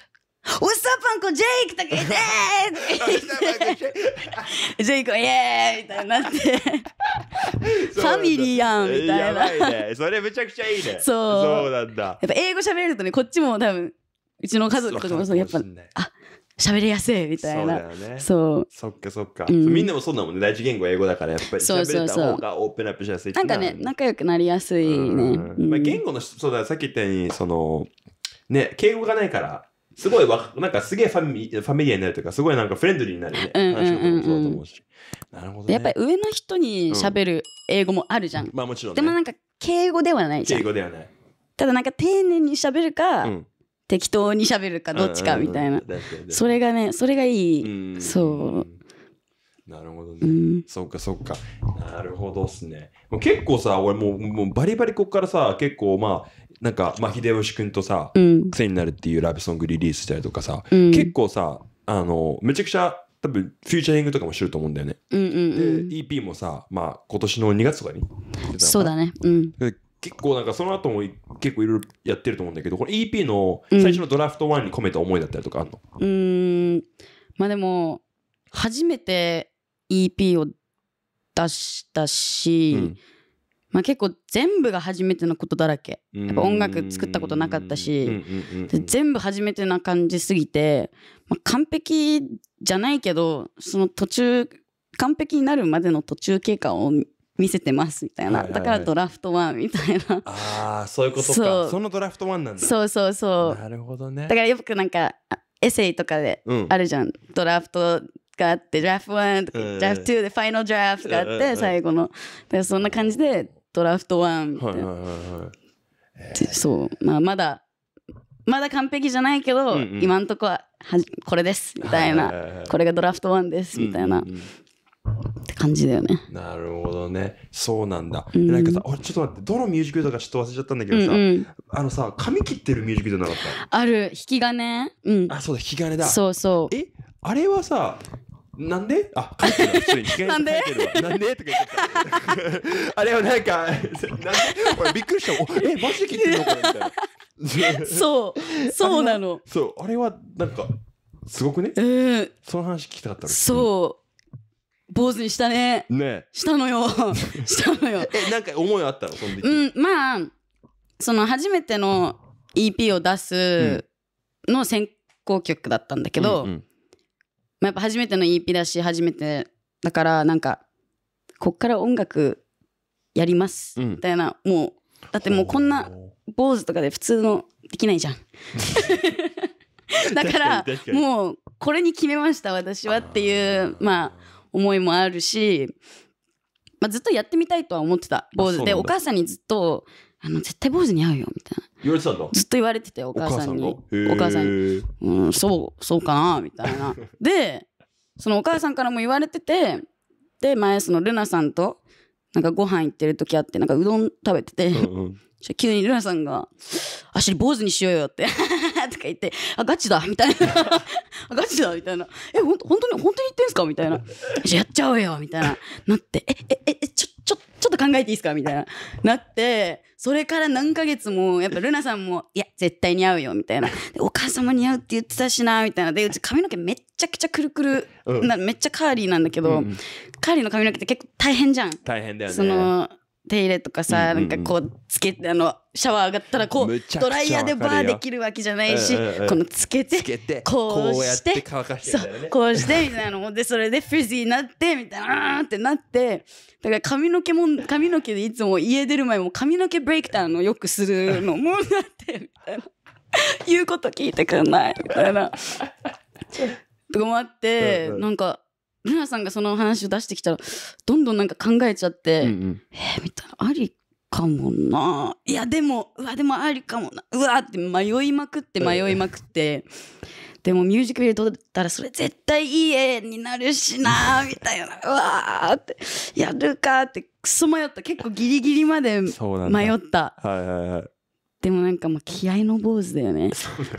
What's up, Uncle Jake? とか言って、[LAUGHS] ジェイコ、イエーイみたいになって、ファミリーやんみたいな。やばいね。それめちゃくちゃいいね。そう。そうなんだ。やっぱ英語喋れるとね、こっちも多分、うちの家族とかもそう、やっぱ、あ喋りやすいみたいな。そう。そっかそっか。みんなもそうなもんね。第一言語は英語だから、やっぱり喋れた方がオープンアップしやすい。なんかね、仲良くなりやすいね。まあ言語の、そうだ、さっき言ったように、その、ね、敬語がないから、すごいわ、なんかすげえファミファミリアになるというか、すごいなんかフレンドリーになるね。うんうんうん、うん、そうだと思うし。なるほど、ね、やっぱり上の人に喋る英語もあるじゃん。うん、まあもちろん、ね、でもなんか敬語ではないじゃん。敬語ではない。ただなんか丁寧に喋るか、うん、適当に喋るかどっちかみたいな。それがね、それがいい。そう。なるほどね。そっかそっか。なるほどっすね。結構さ、俺もうもうバリバリこっからさ、結構まあ、なんか、まあ、秀吉君とさ、うん、癖になるっていうラブソングリリースしたりとかさ、うん、結構さあのめちゃくちゃ多分フューチャリングとかもしてると思うんだよね。うんうんうん、で EP もさ、まあ、今年の2月とかにそうだね、うん、結構なんかその後も結構いろいろやってると思うんだけどこの EP の最初のドラフト1に込めた思いだったりとかあるのうんまあでも初めて EP を出したし、うんまあ、結構全部が初めてのことだらけやっぱ音楽作ったことなかったし全部初めてな感じすぎて、まあ、完璧じゃないけどその途中完璧になるまでの途中経過を見せてますみたいな、だからドラフト1みたいなああそういうことかそのドラフト1なんだそうそうそうなるほどねだからよくなんかエッセイとかであるじゃん、うん、ドラフトがあってドラフト1とか、ドラフト2でファイナルドラフトがあって最後のそんな感じでドラフト1みたいな、はいはいはいそう、まあ、まだまだ完璧じゃないけど、うんうん、今んとこははこれですみたいな、はいはいはい、これがドラフト1ですみたいな、うんうんって感じだよねなるほどねそうなんだ、うん、なんかさ俺ちょっと待ってどのミュージックビデオかちょっと忘れちゃったんだけどさ、うんうん、あのさ髪切ってるミュージックビデオなかったある引き金うんあそうだ引き金だそうそうえあれはさなんであ、書いてる普通に。なんでなんでとか言ってた。[LAUGHS] あれはなんか、なんで俺びっくりした。おえ、マジで切ってるのかなみたいな。そう、そうなの。そう、あれはなんか、すごくね。うん。その話聞きたかったそう。坊主にしたね。ね。したのよ。[LAUGHS] したのよ。え、なんか思いあったのその時。うん、まあ、その初めての EP を出すの先行曲だったんだけど、うんうんまあ、やっぱ初めての EP だし初めてだからなんかこっから音楽やりますみたいな、うん、もうだってもうこんな坊主とかで普通のできないじゃん [LAUGHS] だからもうこれに決めました私はっていうまあ思いもあるし、まあ、ずっとやってみたいとは思ってた坊主でお母さんにずっとあの絶対坊主に合うよみたいな言われてたずっと言われててお母さんにお母さんに「うんそうそうかな」みたいな [LAUGHS] でそのお母さんからも言われててで前そのルナさんとなんかご飯行ってる時あってなんかうどん食べてて、うんうん急にルナさんが「あしり坊主にしようよ」って [LAUGHS] とか言って「あガチだ」みたいな [LAUGHS]「ガチだ」みたいな「えほん本当に本当に言ってんすか?」みたいな「やっちゃおうよ」みたいななって「えええちょちょちょっと考えていいですかみたいな。なって、それから何ヶ月も、やっぱルナさんも、いや、絶対似合うよ、みたいな。お母様似合うって言ってたしな、みたいな。で、うち髪の毛めっちゃくちゃくるくる、うん、めっちゃカーリーなんだけど、うん、カーリーの髪の毛って結構大変じゃん。大変だよね。その、手入れとかさ、うんうんうん、なんかこうつけてあのシャワー上がったらこうドライヤーでバーできるわけじゃないし、うんうんうん、このつけてこうして、ね、そうこうしてみたいなのでそれでフィジーになってみたいなってなってだから髪の毛も髪の毛でいつも家出る前も髪の毛ブレイクターのよくするのもなってみたいな言うこと聞いてくんないみたいな。とかもあって、うんうん、なんかルナさんがその話を出してきたらどんどんなんか考えちゃって、うんうん、えー、みたいなありかもないやでもうわでもありかもなうわって迷いまくって迷いまくって、うん、でもミュージックビデオ撮ったらそれ絶対いい絵になるしな [LAUGHS] みたいなうわーってやるかってクソ迷った結構ギリギリまで迷った。はいはいはいでもなんかもう気合の坊主だよね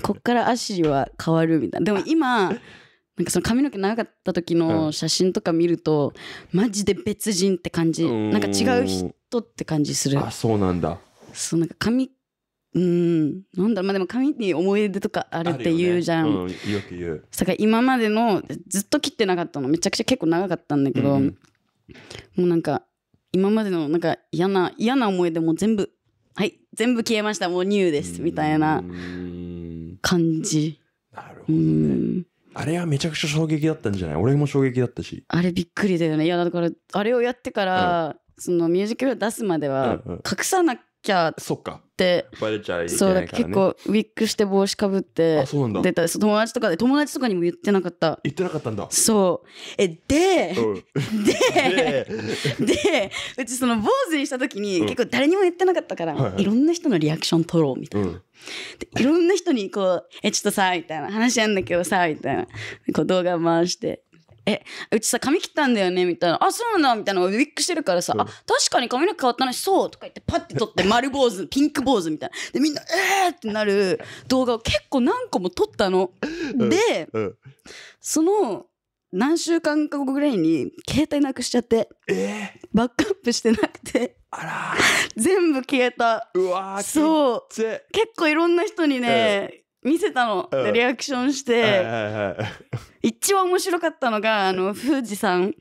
こっから足は変わるみたいなでも今 [LAUGHS] なんかその髪の毛長かった時の写真とか見ると、うん、マジで別人って感じなんか違う人って感じするあそうなんだそうなんか髪うんなんだろうまあでも髪に思い出とかあるって言うじゃん、ねうん、よく言うだから今までのずっと切ってなかったのめちゃくちゃ結構長かったんだけど、うん、もうなんか今までのなんか嫌な嫌な思い出も全部はい全部消えましたもうニューですみたいな感じなるほどね、あれはめちゃくちゃ衝撃だったんじゃない俺も衝撃だったし。あれびっくりだよね。いや、だから、あれをやってから、うん、そのミュージックビデオ出すまでは、隠さなきゃ、そっか。ってそうだ結構ウィッグして帽子かぶって出た友達とかで友達とかにも言ってなかった言ってなかったんだそうえで、ででうちその坊主にした時に結構誰にも言ってなかったから、いろんな人のリアクション取ろうみたいな。いろんな人にこう「えちょっとさ」みたいな「話あんだけどさ」みたいなこう動画回してえ、うちさ、髪切ったんだよねみたいな、あ、そうなんだみたいな、ウィッグしてるからさ、あ、確かに髪の毛変わったのそうとか言って、パッて撮って、丸坊主、[LAUGHS] ピンク坊主みたいな。で、みんな、えーってなる動画を結構何個も撮ったの。で、うんうん、その、何週間か後ぐらいに携帯なくしちゃって、えー、バックアップしてなくてあら [LAUGHS] 全部消えたうわそう結構いろんな人にね、え見せたの、うん、リアクションして、はいはいはい、一番面白かったのがあの富士さん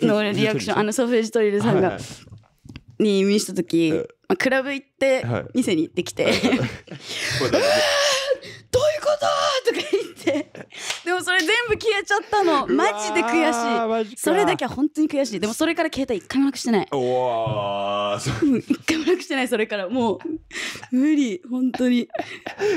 のリアクションあのソフェージトリルさんが、はいはい、に見せた時、うん、まあ、クラブ行って、はい、店に行ってきて「[LAUGHS] どういうこと?」とか言って。てでもそれ全部消えちゃったのマジで悔しいそれだけは本当に悔しいでもそれから携帯一回もなくしてないおお一回もなくしてないそれからもう無理本当に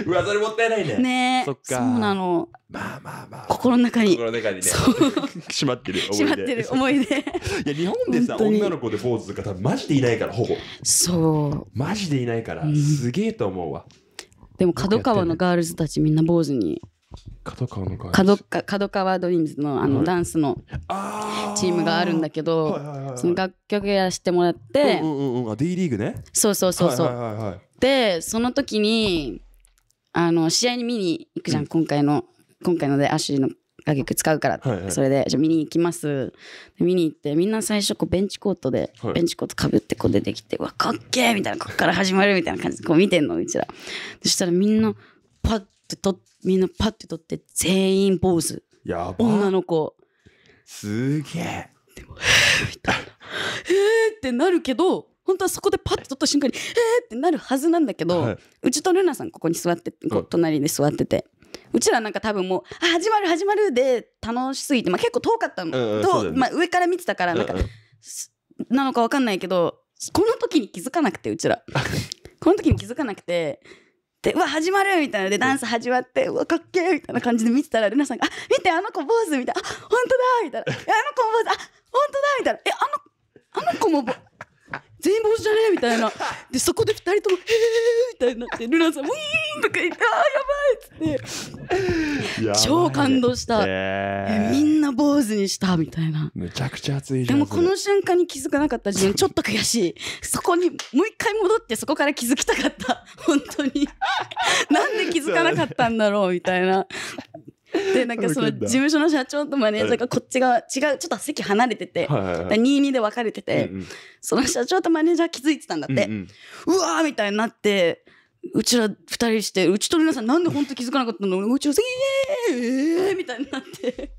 うわそれもったいないねねそっかそうなのまあまあまあ、心の中に心の中にね [LAUGHS] しまってる思い出しまってる思い出いや日本でさ女の子で坊主とか多分マジでいないからほぼそうマジでいないから、すげえと思うわでも角川のガールズたちみんな坊主に角川の角角川ドリームズのあのダンスのチームがあるんだけど、その楽曲やらせてもらって、うんうんうん、あ D リーグねそうそうそうそう、でその時にあの試合に見に行くじゃん、今回の今回のでアシュリーの楽曲使うから、はいはい、それでじゃ見に行きます見に行ってみんな最初こうベンチコートで、はい、ベンチコートかぶってこう出てきて「わかっけー!」みたいなこっから始まるみたいな感じでこう見てんのうちらそしたらみんなパッてとみんなパッて撮って全員坊主やば女の子すげえでも「[LAUGHS] えー」ってなるけど本当はそこでパッと撮った瞬間に「えー」ってなるはずなんだけど、はい、うちとルナさんここに座って隣に座ってて。うちらなんか多分もう「始まる始まる」で楽しすぎて、まあ、結構遠かったの、うん、と、ね、まあ、上から見てたからなんか、うん、なのか分かんないけどこの時に気づかなくてうちら [LAUGHS] この時に気づかなくてで、うわ、始まるみたいなので、ダンス始まって、うわ、かっけえみたいな感じで見てたら、ルナさんが、あ、見て、あの子坊主みたいな、あ、本当だみたいな、あの子も坊主、あ、本当だみたいな、え、あの、あの子も、全部星じゃねえみたいな。で、そこで2人とも、えーみたいになって、ルナさん、うーんとか言って、ああ、やばいっつって、超感動した、えー、みんな坊主にした、みたいな。めちゃくちゃ熱いでもこの瞬間に気づかなかった自分、ちょっと悔しい。そこにもう一回戻って、そこから気づきたかった。本当に。なんで気づかなかったんだろうみたいな。[LAUGHS] でなんかその事務所の社長とマネージャーがこっち側違うちょっと席離れてて、いい、22で分かれてて、その社長とマネージャー気づいてたんだって、うんうん、うわみたいになってうちら2人してうちと皆さんなんで本当気づかなかったのうちは「えー、えー、みたいになってで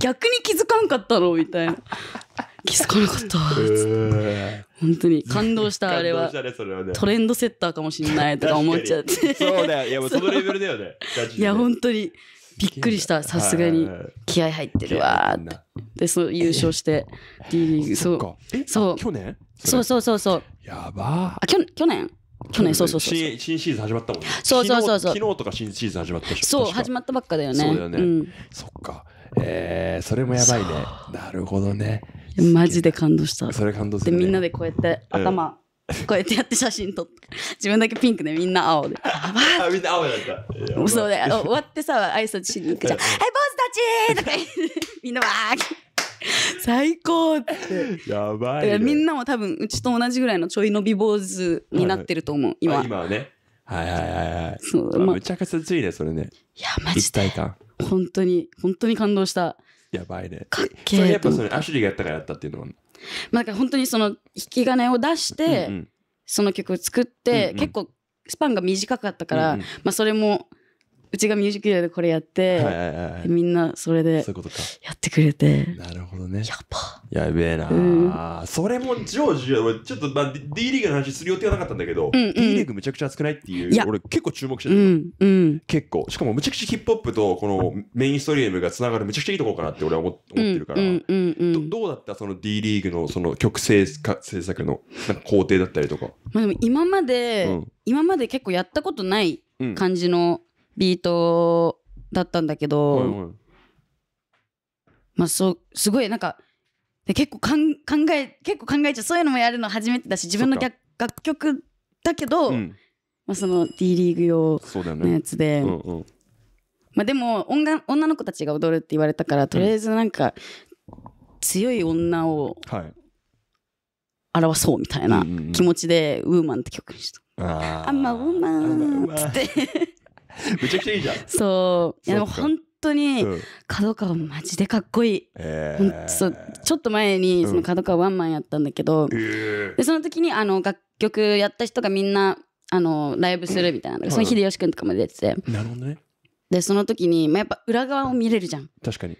逆に気づかんかったのみたいな。気づかなかったっっ、本当に感動したあれは、ね、トレンドセッターかもしれないとか思っちゃってそうだよいやもうそのレベルだよね [LAUGHS] いや本当にびっくりしたさすがに気合入ってるわってでそう優勝して D リーグそうそう去年そうそうそうそうやばあ去去年去年そうそうそう新新シーズン始まったもんねそうそうそうそう昨日とか新シーズン始まったそう始まったばっかだよねそうだよね、うん、そっかえー、それもやばいねなるほどねマジで感動したそれ感動する、ね、でみんなでこうやって頭、うん [LAUGHS] こうやってやって写真撮って自分だけピンクでみんな青であみんな青だったそうで終わってさ挨拶しに行くじゃん「はい坊主たち!」とか [LAUGHS] みんなわー最高ってやばい、ね、みんなも多分うちと同じぐらいのちょい伸び坊主になってると思う、はい、今今はねはいはいはいはいそう、まあ、むちゃくちゃついねそれねいやマジで本当に本当に感動したやばいねかっけえやっぱそれアシュリーがやったからやったっていうのはまあ、だから本当にその引き金を出して、その曲を作って、結構スパンが短かったから、まあ、それもうちがミュージックビデオでこれやって、はいはいはい、みんなそれでやってくれてなるほどねやばやべえな、うん、それも常時ちょっと、まあ、D リーグの話する予定はなかったんだけど、うんうん、D リーグめちゃくちゃ熱くないっていう俺結構注目してた、うんうん、結構しかもめちゃくちゃヒップホップとこのメインストリームがつながるめちゃくちゃいいとこかなって俺は思ってるから、うんうんうんどどうだったその D リーグのその曲制制作のなんか工程だったりとか、まあ、でも今まで、うん、今まで結構やったことない感じの、ビートだったんだけど、はいはい、まあそうすごいなんか結構かん考え結構考えちゃうそういうのもやるの初めてだし自分の楽曲だけど、うん、まあ、その D リーグ用のやつで。ねうんうん、まあ、でも女女の子たちが踊るって言われたからとりあえずなんか、強い女を、表そうみたいな気持ちで「ウーマン」って曲にした。あんまウーマンつって [LAUGHS] めちゃくちゃいいじゃん。そう。いやでも本当に角川マジでかっこいい。えー、ちょっと前にその角川ワンマンやったんだけど、でその時にあの楽曲やった人がみんなあのライブするみたいな、その秀吉君とかも出てて。なるほどね。でその時に、まあ、やっぱ裏側を見れるじゃん。確かに。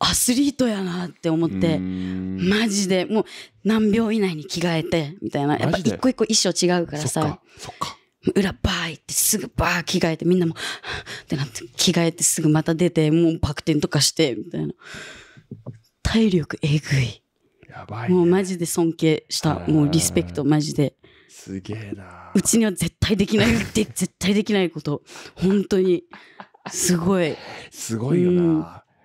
アスリートやなって思ってマジでもう何秒以内に着替えてみたいなやっぱ一個一個衣装違うからさそっか裏バー行ってすぐバー着替えてみんなもってなって着替えてすぐまた出てもうバク転とかしてみたいな体力えぐいやばい、ね、もうマジで尊敬したもうリスペクトマジですげえなうちには絶対できないって [LAUGHS] 絶対できないこと本当にすごいすごいよな、うん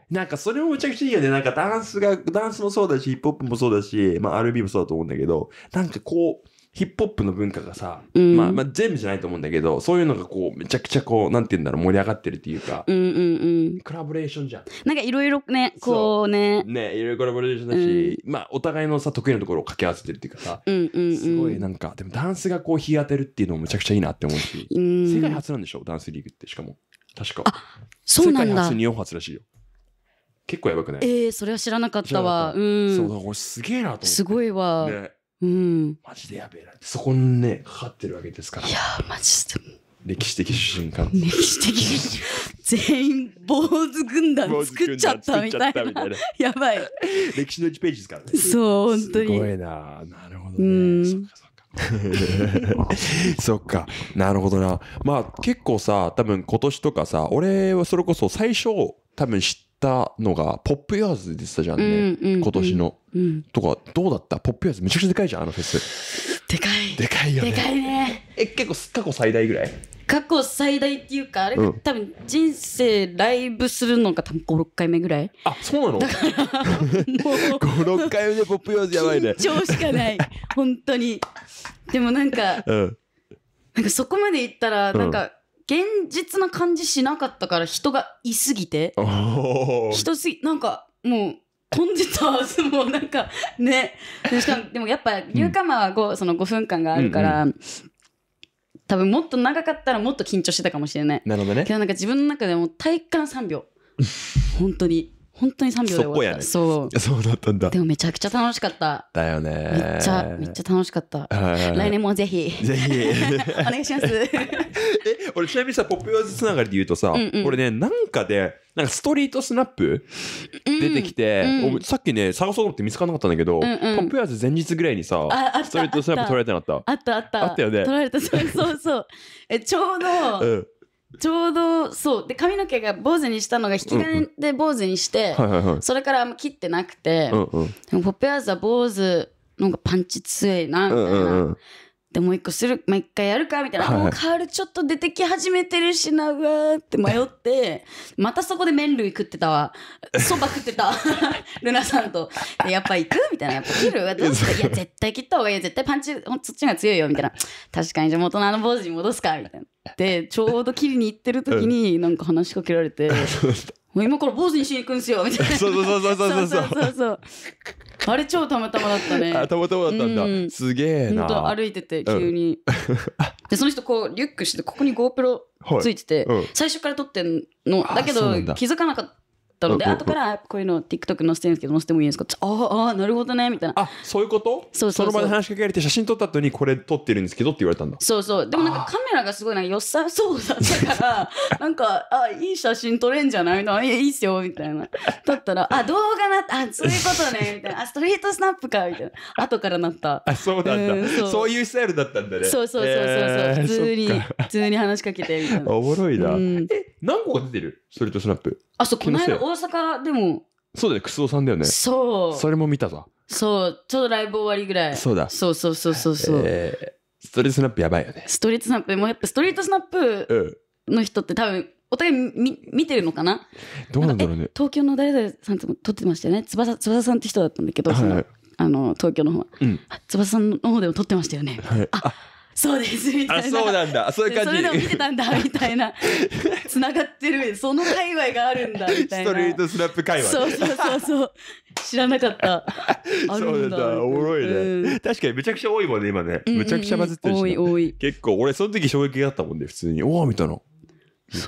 なんかそれもむちゃくちゃいいよね。なんかダンスが、ダンスもそうだし、ヒップホップもそうだし、まあ RB もそうだと思うんだけど、なんかこう、ヒップホップの文化がさ、うん、まあ、まあ、全部じゃないと思うんだけど、そういうのがこう、めちゃくちゃこう、なんて言うんだろう、盛り上がってるっていうか、うんうんうん。コラボレーションじゃん。なんかいろいろね、こうね。うね、いろいろコラボレーションだし、うん、まあ、お互いのさ、得意なところを掛け合わせてるっていうかさ、うんうんうん、すごいなんか、でもダンスがこう、日当てるっていうのもめちゃくちゃいいなって思うし、うん、世界初なんでしょ、ダンスリーグって、しかも。確か。あ、そうなんだ。世界初、日本初らしいよ。結構やばくないええー、それは知らなかったわ。うん。そうだ、俺すげえなと思って。すごいわ。ねうん、マジでやべえなってそこにねかかってるわけですからいやマジで歴史的瞬間歴史的全員坊主軍団作っちゃったみたいなやばい歴史の1ページですからねそう本当にすごいななるほどねそっかそっか [LAUGHS] そっかなるほどなまあ結構さ多分今年とかさ俺はそれこそ最初多分知ってたのが、ポップユアーズでしたじゃんね。今年の。とか、どうだったポップユアーズめちゃくちゃでかいじゃん、あのフェス。でかい。でかいよね。でかいね。え、結構過去最大ぐらい過去最大っていうか、あれ、うん、多分人生ライブするのが多分5、6回目ぐらい。あ、そうなのだから、5、[LAUGHS] 6回目でポップユアーズやばいね。緊張しかない。本当に。でもなんか、うん、なんかそこまでいったら、なんか、うん現実な感じしなかったから人がいすぎて人すぎなんかもう飛んでたもなんかねしかも [LAUGHS] でもやっぱーカマは 5,、うん、その5分間があるから、うんうん、多分もっと長かったらもっと緊張してたかもしれないなるほどねけどなんか自分の中でも体感3秒 [LAUGHS] 本当に本当に3秒で終わった。そう。そうだったんだ。でもめちゃくちゃ楽しかった。だよね。めっちゃ、めっちゃ楽しかった。来年もぜひ。ぜひ。[LAUGHS] お願いします。[LAUGHS] え、俺ちなみにさ、ポップヨーズつながりで言うとさ、うんうん、俺ね、なんかで、なんかストリートスナップ出てきて、うん、さっきね、探そうと思って見つからなかったんだけど、うんうん、ポップヨーズ前日ぐらいにさ、ストリートスナップ取られてなかった。あったあった。あったよね。取られた、そうそうそう。え、ちょうど、うんちょうどそうで髪の毛が坊主にしたのが引き金で坊主にして、それからあんま切ってなくて、うんうん、ポップアーズは坊主なんかパンチ強いなみたいな、うんうんうんでもう一個するもう一回やるかみたいな、はい、もうカールちょっと出てき始めてるしなうわって迷って [LAUGHS] またそこで麺類食ってたわそば食ってた [LAUGHS] ルナさんとやっぱ行くみたいなやっぱ切る [LAUGHS] どうすいや絶対切った方がいいよ絶対パンチそっちが強いよみたいな確かにじゃあ大人の坊主に戻すかみたいなでちょうど切りに行ってる時になんか話しかけられてもう今から坊主にしに行くんですよみたいなそうそうそうそうそうそうそうそうあれ超たまたまだったねあたまたまだったんだ、うん、すげえなほん歩いてて急に、うん、でその人こうリュックしてここに GoPro ついてて、はいうん、最初から撮ってんのだけど気づかなかったったので、後からこういうの TikTok 載せてるんですけど載せてもいいですかああなるほどねみたいなあそういうことそうその場で話しかけられて写真撮った後にこれ撮ってるんですけどって言われたんだそうそうでもなんかカメラがすごいなんか良さそうだったから [LAUGHS] なんかあいい写真撮れんじゃないのいいっすよみたいな撮ったらあ動画なったあそういうことねみたいなあストリートスナップかみたいな後からなったあそうなんだ、うん、そうそういうスタイルだったんだねそうそうそうそうそう、えー、普通に普通に話しかけてみたいなおもろいな、うん、え何個か出てるストリートスナップ。あ、そう、この間大阪でも。そうだよ、ね、クスオさんだよね。そう。それも見たぞ。そう、ちょうどライブ終わりぐらい。そうだ。そうそうそうそうそう。えー、ストリートスナップやばいよね。ストリートスナップ、もうやっぱストリートスナップの人って多分、お互いみ見てるのかなどうなんだろうね。東京の誰々さんとも撮ってましたよね。翼翼さんって人だったんだけど、はいはい、あの東京の方は、うん、翼さんの方でも撮ってましたよね。はい、あそうですみたいなそうなんだそういう感じそれでも見てたんだ [LAUGHS] みたいなつながってるその界隈があるんだみたいなストリートスラップ界隈そうそうそうそう知らなかった [LAUGHS] そうだおもろいね、うん、確かにめちゃくちゃ多いもんね今ね、めちゃくちゃバズってるし、多い多い結構俺その時衝撃だったもんね普通におおみたいな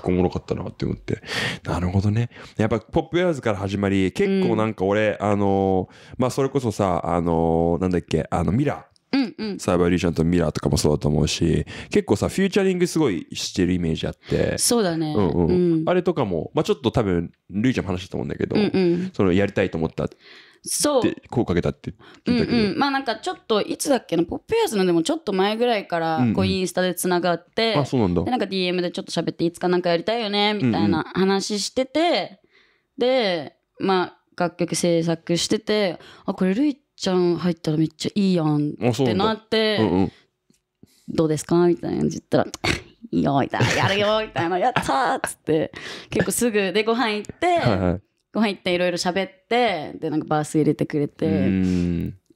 おもろかったなって思って。なるほどね。やっぱポップウェアーズから始まり、結構なんか俺、うん、あのー、まあ、それこそさ、あのー、なんだっけ、あの、ミラーうんうん、サイバーリージョンとミラーとかもそうだと思うし結構さフューチャリングすごいしてるイメージあってそうだね、うんうん、うん、あれとかも、まあ、ちょっと多分ルイちゃんも話したと思うんだけど、うんうん、そのやりたいと思ったそうこうかけたってうんうん、まあなんかちょっといつだっけなポップヤーズのでもちょっと前ぐらいからこうインスタでつながって、うんうん、あそうなんだでなんか DM でちょっと喋っていつかなんかやりたいよねみたいな話してて、うんうん、でまあ楽曲制作しててあこれルイちゃん入ったらめっちゃいいやんってなって、うんうん、どうですかみたいな感じ言ったら、[LAUGHS] いいよ、みたいな、[LAUGHS] やるよ、みたいな、やったっつって、結構すぐでご飯行って、はいはい、ご飯行っていろいろ喋って、で、なんかバース入れてくれて、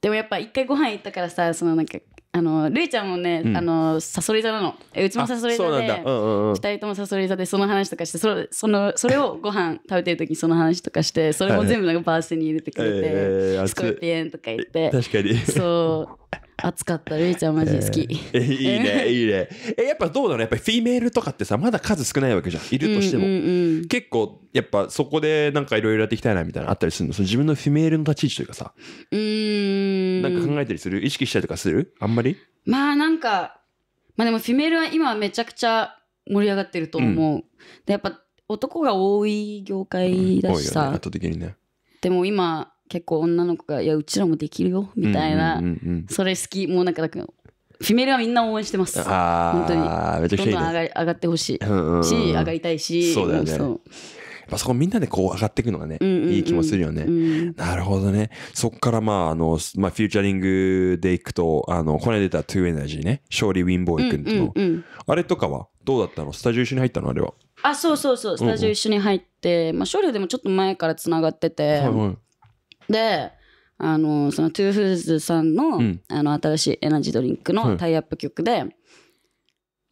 でもやっぱ一回ご飯行ったからさ、そのなんかあのるいちゃんもね、うん、あのサソリ座なのうちもサソリ座で、二、うんうん、2人ともサソリ座でその話とかしてそそのそれをご飯食べてる時にその話とかしてそれも全部なんかバースに入れてくれて「はい、スコーピエン」とか言って確かにそう暑かったるイちゃんマジ好き、えー、いいね [LAUGHS] いいねえやっぱどうなのやっぱりフィメールとかってさまだ数少ないわけじゃんいるとしても、うんうんうん、結構やっぱそこでなんかいろいろやっていきたいなみたいなあったりするのその自分のフィメールの立ち位置というかさうんなんか考えたりする意識したりとかするあんまりまあなんかまあでもフィメールは今めちゃくちゃ盛り上がってると思う、うん、でやっぱ男が多い業界だしさ、うん、ね、圧倒的にねでも今結構女の子が「いやうちらもできるよ」みたいな、それ好きもうなんかフィメールはみんな応援してます本当にどんどん上が上がってほしい、うんうん、し上がりたいしそうだよねやそこみんなでこう上がっていくのがね、うんうんうん、いい気もするよね、うん、なるほどね。そこからまあ、あの、まあ、フューチャリングでいくと、あの、この間出たトゥーエナジーね、勝利ウィンボーイ君の、うんうんうん、あれとかはどうだったのスタジオ一緒に入ったのあれは。あ、そうそうそう、スタジオ一緒に入って、うんうん、まあ、勝利でもちょっと前からつながってて、はいはい、で、あの、そのトゥーフーズさんの、うん、あの、新しいエナジードリンクのタイアップ曲で、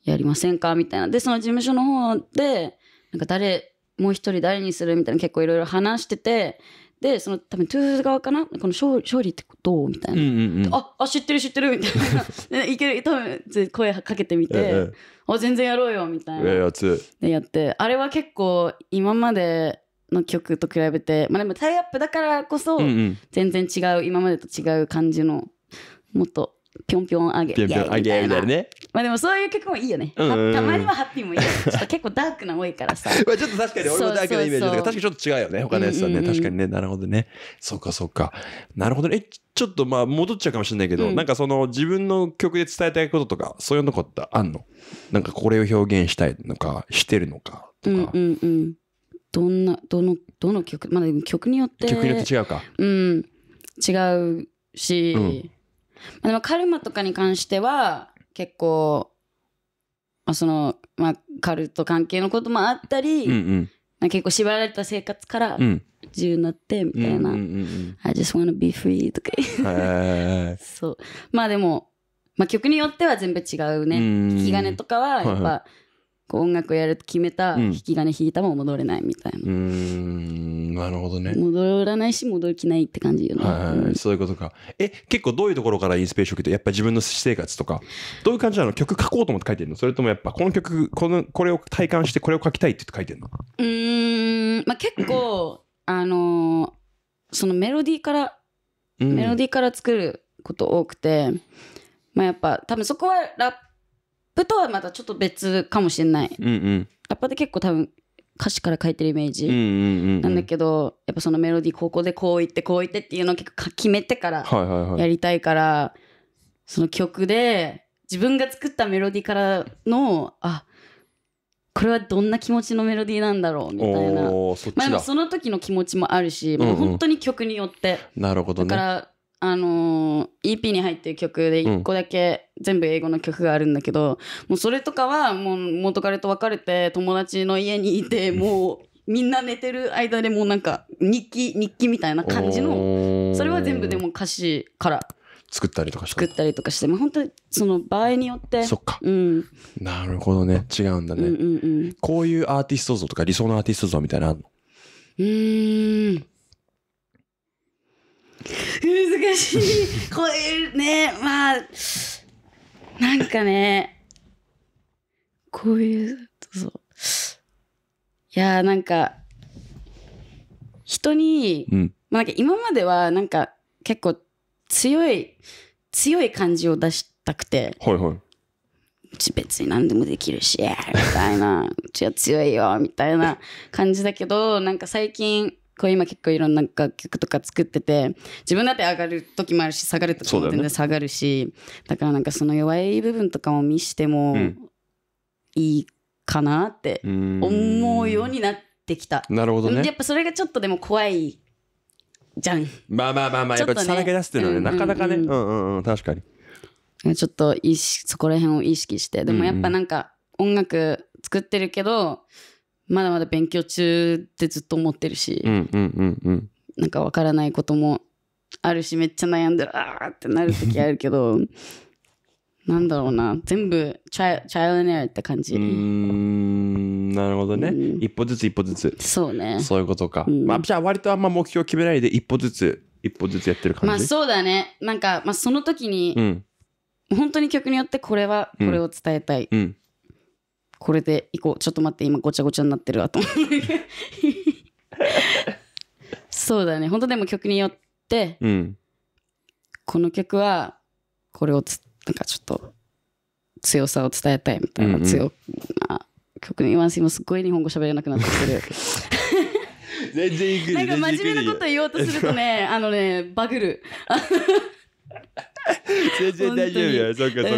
やりませんかみたいな。で、その事務所の方で、なんか誰、もう一人誰にするみたいな結構いろいろ話してて、で、その多分トゥーフーズ側かなこの勝勝利ってどうみたいな、うんうんうん。あ、あ、知ってる知ってるみたいな。[LAUGHS] いける、多分声かけてみて、ええ、あ、全然やろうよみたいな。ええ、やつ。で、やって、あれは結構今まで、の曲と比べてまあでもタイアップだからこそ全然違う、今までと違う感じのもっとぴょんぴょん上げみたいなみたいなねまあでもそういう曲もいいよね、たまにはハッピーもいいよ、結構ダークな多いからさ [LAUGHS] まあちょっと確かに俺もダークなイメージだから確かにちょっと違うよね他のやつはね、確かにねなるほどねそうかそうかなるほどねえちょっとまあ戻っちゃうかもしれないけど、うん、なんかその自分の曲で伝えたいこととかそういうのこってあんのなんかこれを表現したいのかしてるのかとか、うんうんうんどんなどのどの曲まあ曲によって曲によって違うかうん違うし、うん、まあ、でもカルマとかに関しては結構、まあ、その、まあ、カルト関係のこともあったり、うんうんまあ、結構縛られた生活から自由になってみたいな「うんうんうんうん、I just wanna be free」とか [LAUGHS] そうまあでも、まあ、曲によっては全部違うね、引き金とかはやっぱ、はいはいこう音楽やると決めた引き金引いたも戻れないみたいなうんなるほどね戻らないし戻る気ないって感じよね、はい、そういうことかえ結構どういうところからインスピレーション受けてやっぱ自分の私生活とかどういう感じなの曲書こうと思って書いてるのそれともやっぱこの曲このこれを体感してこれを書きたいって書いてるのうんまあ結構 [CLEARS THROAT] あのー、そのメロディーから、うん、メロディーから作ること多くてまあやっぱ多分そこはラップとはまたちょっと別かもしれない、うんうん、ラッパで結構多分歌詞から書いてるイメージなんだけど、やっぱそのメロディーここでこう言ってこう言ってっていうのを結構決めてからやりたいから、その曲で自分が作ったメロディーからのあこれはどんな気持ちのメロディーなんだろうみたいなまあ、その時の気持ちもあるし、うんうん、もう本当に曲によってなるほど、ね、だからあのー、EP に入ってる曲で1個だけ全部英語の曲があるんだけど、うん、もうそれとかはもう元彼と別れて友達の家にいてもうみんな寝てる間でもうなんか日記日記みたいな感じのそれは全部でも歌詞から作ったりとかして作ったりとかして、まあ、本当にその場合によってそっか、うん、なるほどね違うんだね、うんうんうん、こういうアーティスト像とか理想のアーティスト像みたいなうん難しい。こういうね、まあ、なんかね、こういう、そう。いやーなんか、人に、うん、まあなんか今まではなんか結構強い、強い感じを出したくて、はいはい。別に何でもできるし、みたいな、うちは強いよ、みたいな感じだけど、なんか最近、う今結構いろんな楽曲とか作ってて自分だって上がる時もあるし下がる時も全然下がるしだ、ね,、からなんかその弱い部分とかも見してもいいかなって思うようになってきた。なるほどね。やっぱそれがちょっとでも怖いじゃん。まあまあまあまあ、やっぱさらけ出すっていうのはね、なかなかね、うんうんうん、確かに。ちょっと意識そこら辺を意識してでもやっぱなんか音楽作ってるけど、まだまだ勉強中ってずっと思ってるし、うんうんうんうん、なんかわからないこともあるしめっちゃ悩んであーってなる時あるけど [LAUGHS] なんだろうな全部チャチャイルネアって感じうんなるほどね、うん、一歩ずつ一歩ずつそうねそういうことか、うん、まあ、じゃあ割とあんま目標決めないで一歩ずつ一歩ずつやってる感じまあそうだねなんか、まあ、その時に、うん、本当に曲によってこれはこれを伝えたい、うんこれでいこうちょっと待って今ごちゃごちゃになってるわとそうだね本当でも曲によって、うん、この曲はこれをつなんかちょっと強さを伝えたいみたいな強な曲に今んすっごい日本語喋れなくなってる全然いくなんか真面目なこと言おうとするとねあのねバグる [LAUGHS] 全然大丈夫よ。そっかそっか、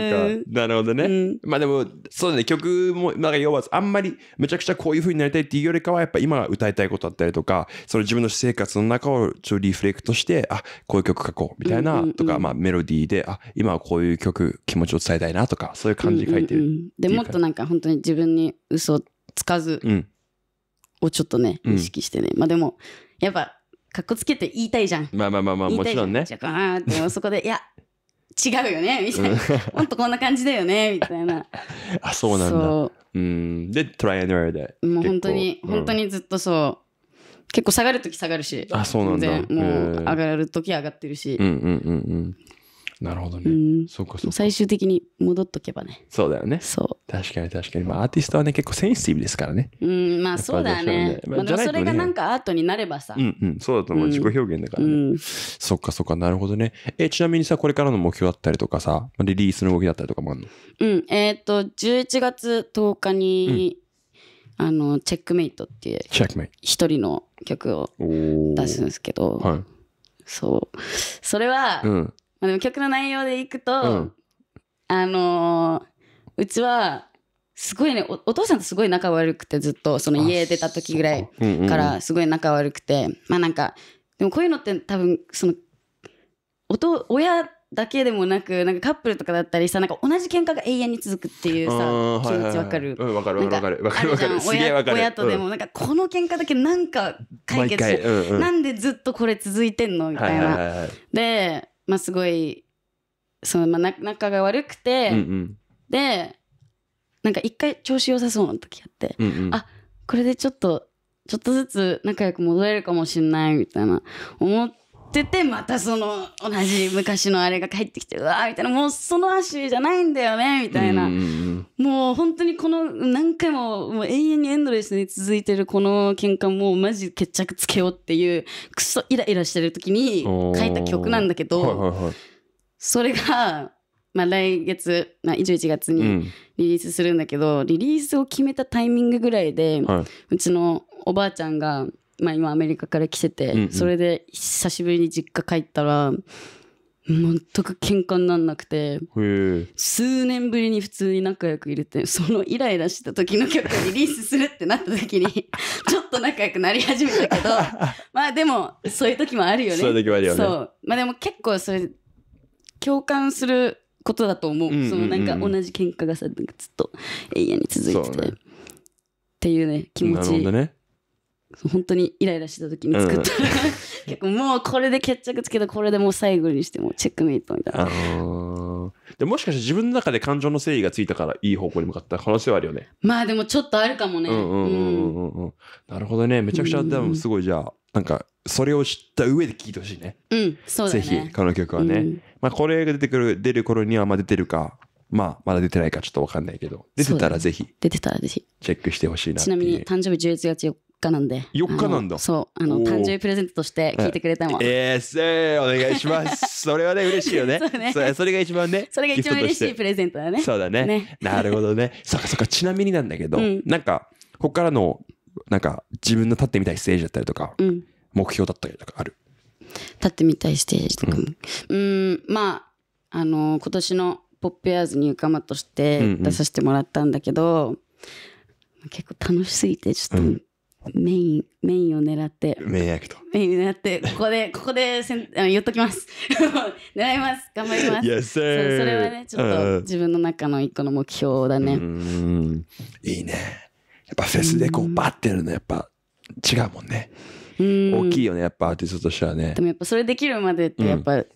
なるほどね。うん、まあでも、そうだね、曲も、なんか要は、あんまりめちゃくちゃこういう風になりたいっていうよりかは、やっぱ今歌いたいことだったりとか、その自分の私生活の中をちょリフレクトして、あ、こういう曲書こうみたいな、とか、まあメロディーで、あ、今はこういう曲、気持ちを伝えたいなとか、そういう感じで書いてる、うんうんうん、で、もっとなんか本当に自分に嘘つかず、をちょっとね、意識してね。まあでも、やっぱ、かっこつけて言いたいじゃん。まあまあまあまあ、もちろんね。じゃあ、でもそこで、いや、違うよねみたいな。ほんとこんな感じだよねみたいな。[LAUGHS] あ、そうなんだ。うん。で、トライアンドエラーで。もう本当に、うん、本当にずっとそう。結構下がるとき下がるし。あ、そうなんだ。もう上がるとき上がってるし。うんうんうんうん。なるほどね。うん、そうかそう最終的に戻っとけばね。そうだよね。そう。確かに確かに。まあアーティストはね、結構センシティブですからね。うん、まあそうだね。まあ、ね、それがなんかアートになればさ。うんうん、そうだと思う。自己表現だからね。うん、そっかそっか、なるほどね。え、ちなみにさ、これからの目標だったりとかさ、リリースの動きだったりとかもあるのうん、えー、っと、11月10日に、うん、あの、チェックメイトっていう、チェックメイト。一人の曲を出すんですけど、はい。そう。それは、うんあ、でも曲の内容でいくと、うん、あのー、うちはすごいねおお父さんとすごい仲悪くてずっとその家出た時ぐらいからすごい仲悪くて、うんうん、まあなんかでもこういうのって多分そのおと親だけでもなくなんかカップルとかだったりさなんか同じ喧嘩が永遠に続くっていうさ気持ちわかるわ、はいはい、かるわかるわかるわかる親親とでもなんかこの喧嘩だけなんか解決し、うんうん、なんでずっとこれ続いてんのみたいな、はいはいはいはい、でまあ、すごいその、まあ、仲が悪くて、うんうん、でなんか一回調子良さそうな時あって、うんうん、あこれでちょっとちょっとずつ仲良く戻れるかもしんないみたいな思っっててまたその同じ昔のあれが帰ってきてうわーみたいなもうその足じゃないんだよねみたいなもう本当にこの何回ももう永遠にエンドレスに続いてるこの喧嘩もうマジ決着つけようっていうくそイライラしてる時に書いた曲なんだけど、それが、まあ、来月、まあ、11月にリリースするんだけど、リリースを決めたタイミングぐらいで、うちのおばあちゃんが「まあ、今アメリカから来てて、うんうん、それで久しぶりに実家帰ったら全く喧嘩になんなくて数年ぶりに普通に仲良くいるってそのイライラした時の曲リリースするってなった時に [LAUGHS] ちょっと仲良くなり始めたけどまあでもそういう時もあるよね。そういう時もあるよね。そうまあ、でも結構それ共感することだと思ううんうんうん、そのなんか同じ喧嘩がさずっと永遠に続いてて、ね、っていうね気持ち、ね、本当にイライラした時に作った、うん、[LAUGHS] 結構もうこれで決着つけたこれでもう最後にしてもチェックメイトみたいな、あのー、でもしかして自分の中で感情の誠意がついたからいい方向に向かった可能性はあるよねまあでもちょっとあるかもねなるほどねめちゃくちゃでもすごいじゃあなんかそれを知った上で聴いてほしいねうんそうだねぜひこの曲はね、うん、まあこれが出てくる出る頃にはまあ出てるかまあ、まだ出てないかちょっと分かんないけど、出てたらぜひ。出てたらぜひ。チェックしてほしいなちなみに、誕生日11月4日なんで4日なんだそうあの誕生日プレゼントとして聞いてくれたもんええー、お願いしますそれはね嬉しいよね [LAUGHS] そうねそれそれが一番ねそれが一番嬉しいプレゼントだねそうだね、ね、なるほどねそっかそっかちなみになんだけど、うん、なんかここからのなんか自分の立ってみたいステージだったりとか、うん、目標だったりとかある立ってみたいステージとかもうんまああのー、今年のポップアーズに仲間として出させてもらったんだけど、うんうん結構楽しすぎてちょっとメインメインを狙ってメイン役とメイン狙ってここで [LAUGHS] ここでせんあ言っときます [LAUGHS] 狙います頑張ります yes, それはねちょっと自分の中の一個の目標だねいいねやっぱフェスでこうバッてるのやっぱ違うもんね大きいよねやっぱアーティストとしてはねでもやっぱそれできるまでってやっぱ、うん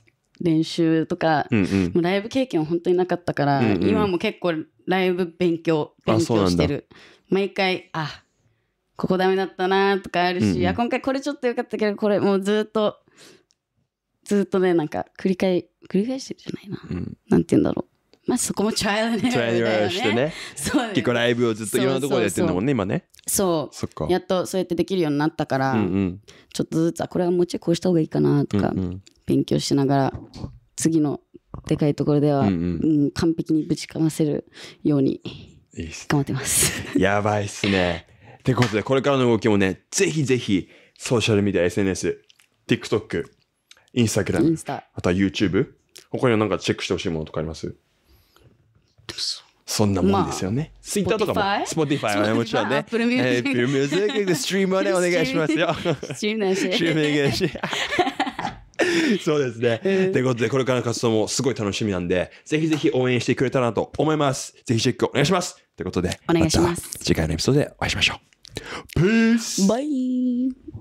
練習とか、うんうん、もうライブ経験本当になかったから、うんうん、今も結構ライブ勉強勉強してる毎回あここダメだったなとかあるし、うんうん、今回これちょっと良かったけどこれもうずっとずっとねなんか繰り返繰り返してるじゃないな、うん、なんて言うんだろうまあそこもトライアルね。トラしてね。そうね結構ライブをずっといろんなところでやってるんだもんね、今ね。そう。そっか。やっとそうやってできるようになったから、うんうん、ちょっとずつ、あ、これはもうちょいこうした方がいいかなとか、うんうん、勉強しながら、次のでかいところでは、うん、うん、完璧にぶちかませるように頑張ってます。[LAUGHS] やばいっすね。ってことで、これからの動きもね、ぜひぜひ、ソーシャルメディア、SNS、TikTok、Instagram、あとは YouTube、他には何かチェックしてほしいものとかありますそんなもんですよね。ツイッターとかも、Spotify はね、もちろんね、Apple Music、で、ストリームはね、[LAUGHS] お願いしますよ。Stream なし。いし [LAUGHS] そうですね。ということで、これからの活動もすごい楽しみなんで、ぜひぜひ応援してくれたらなと思います。ぜひチェックお願いします。ということで、お願いします。ま次回のエピソードでお会いしましょう。Peace. Bye.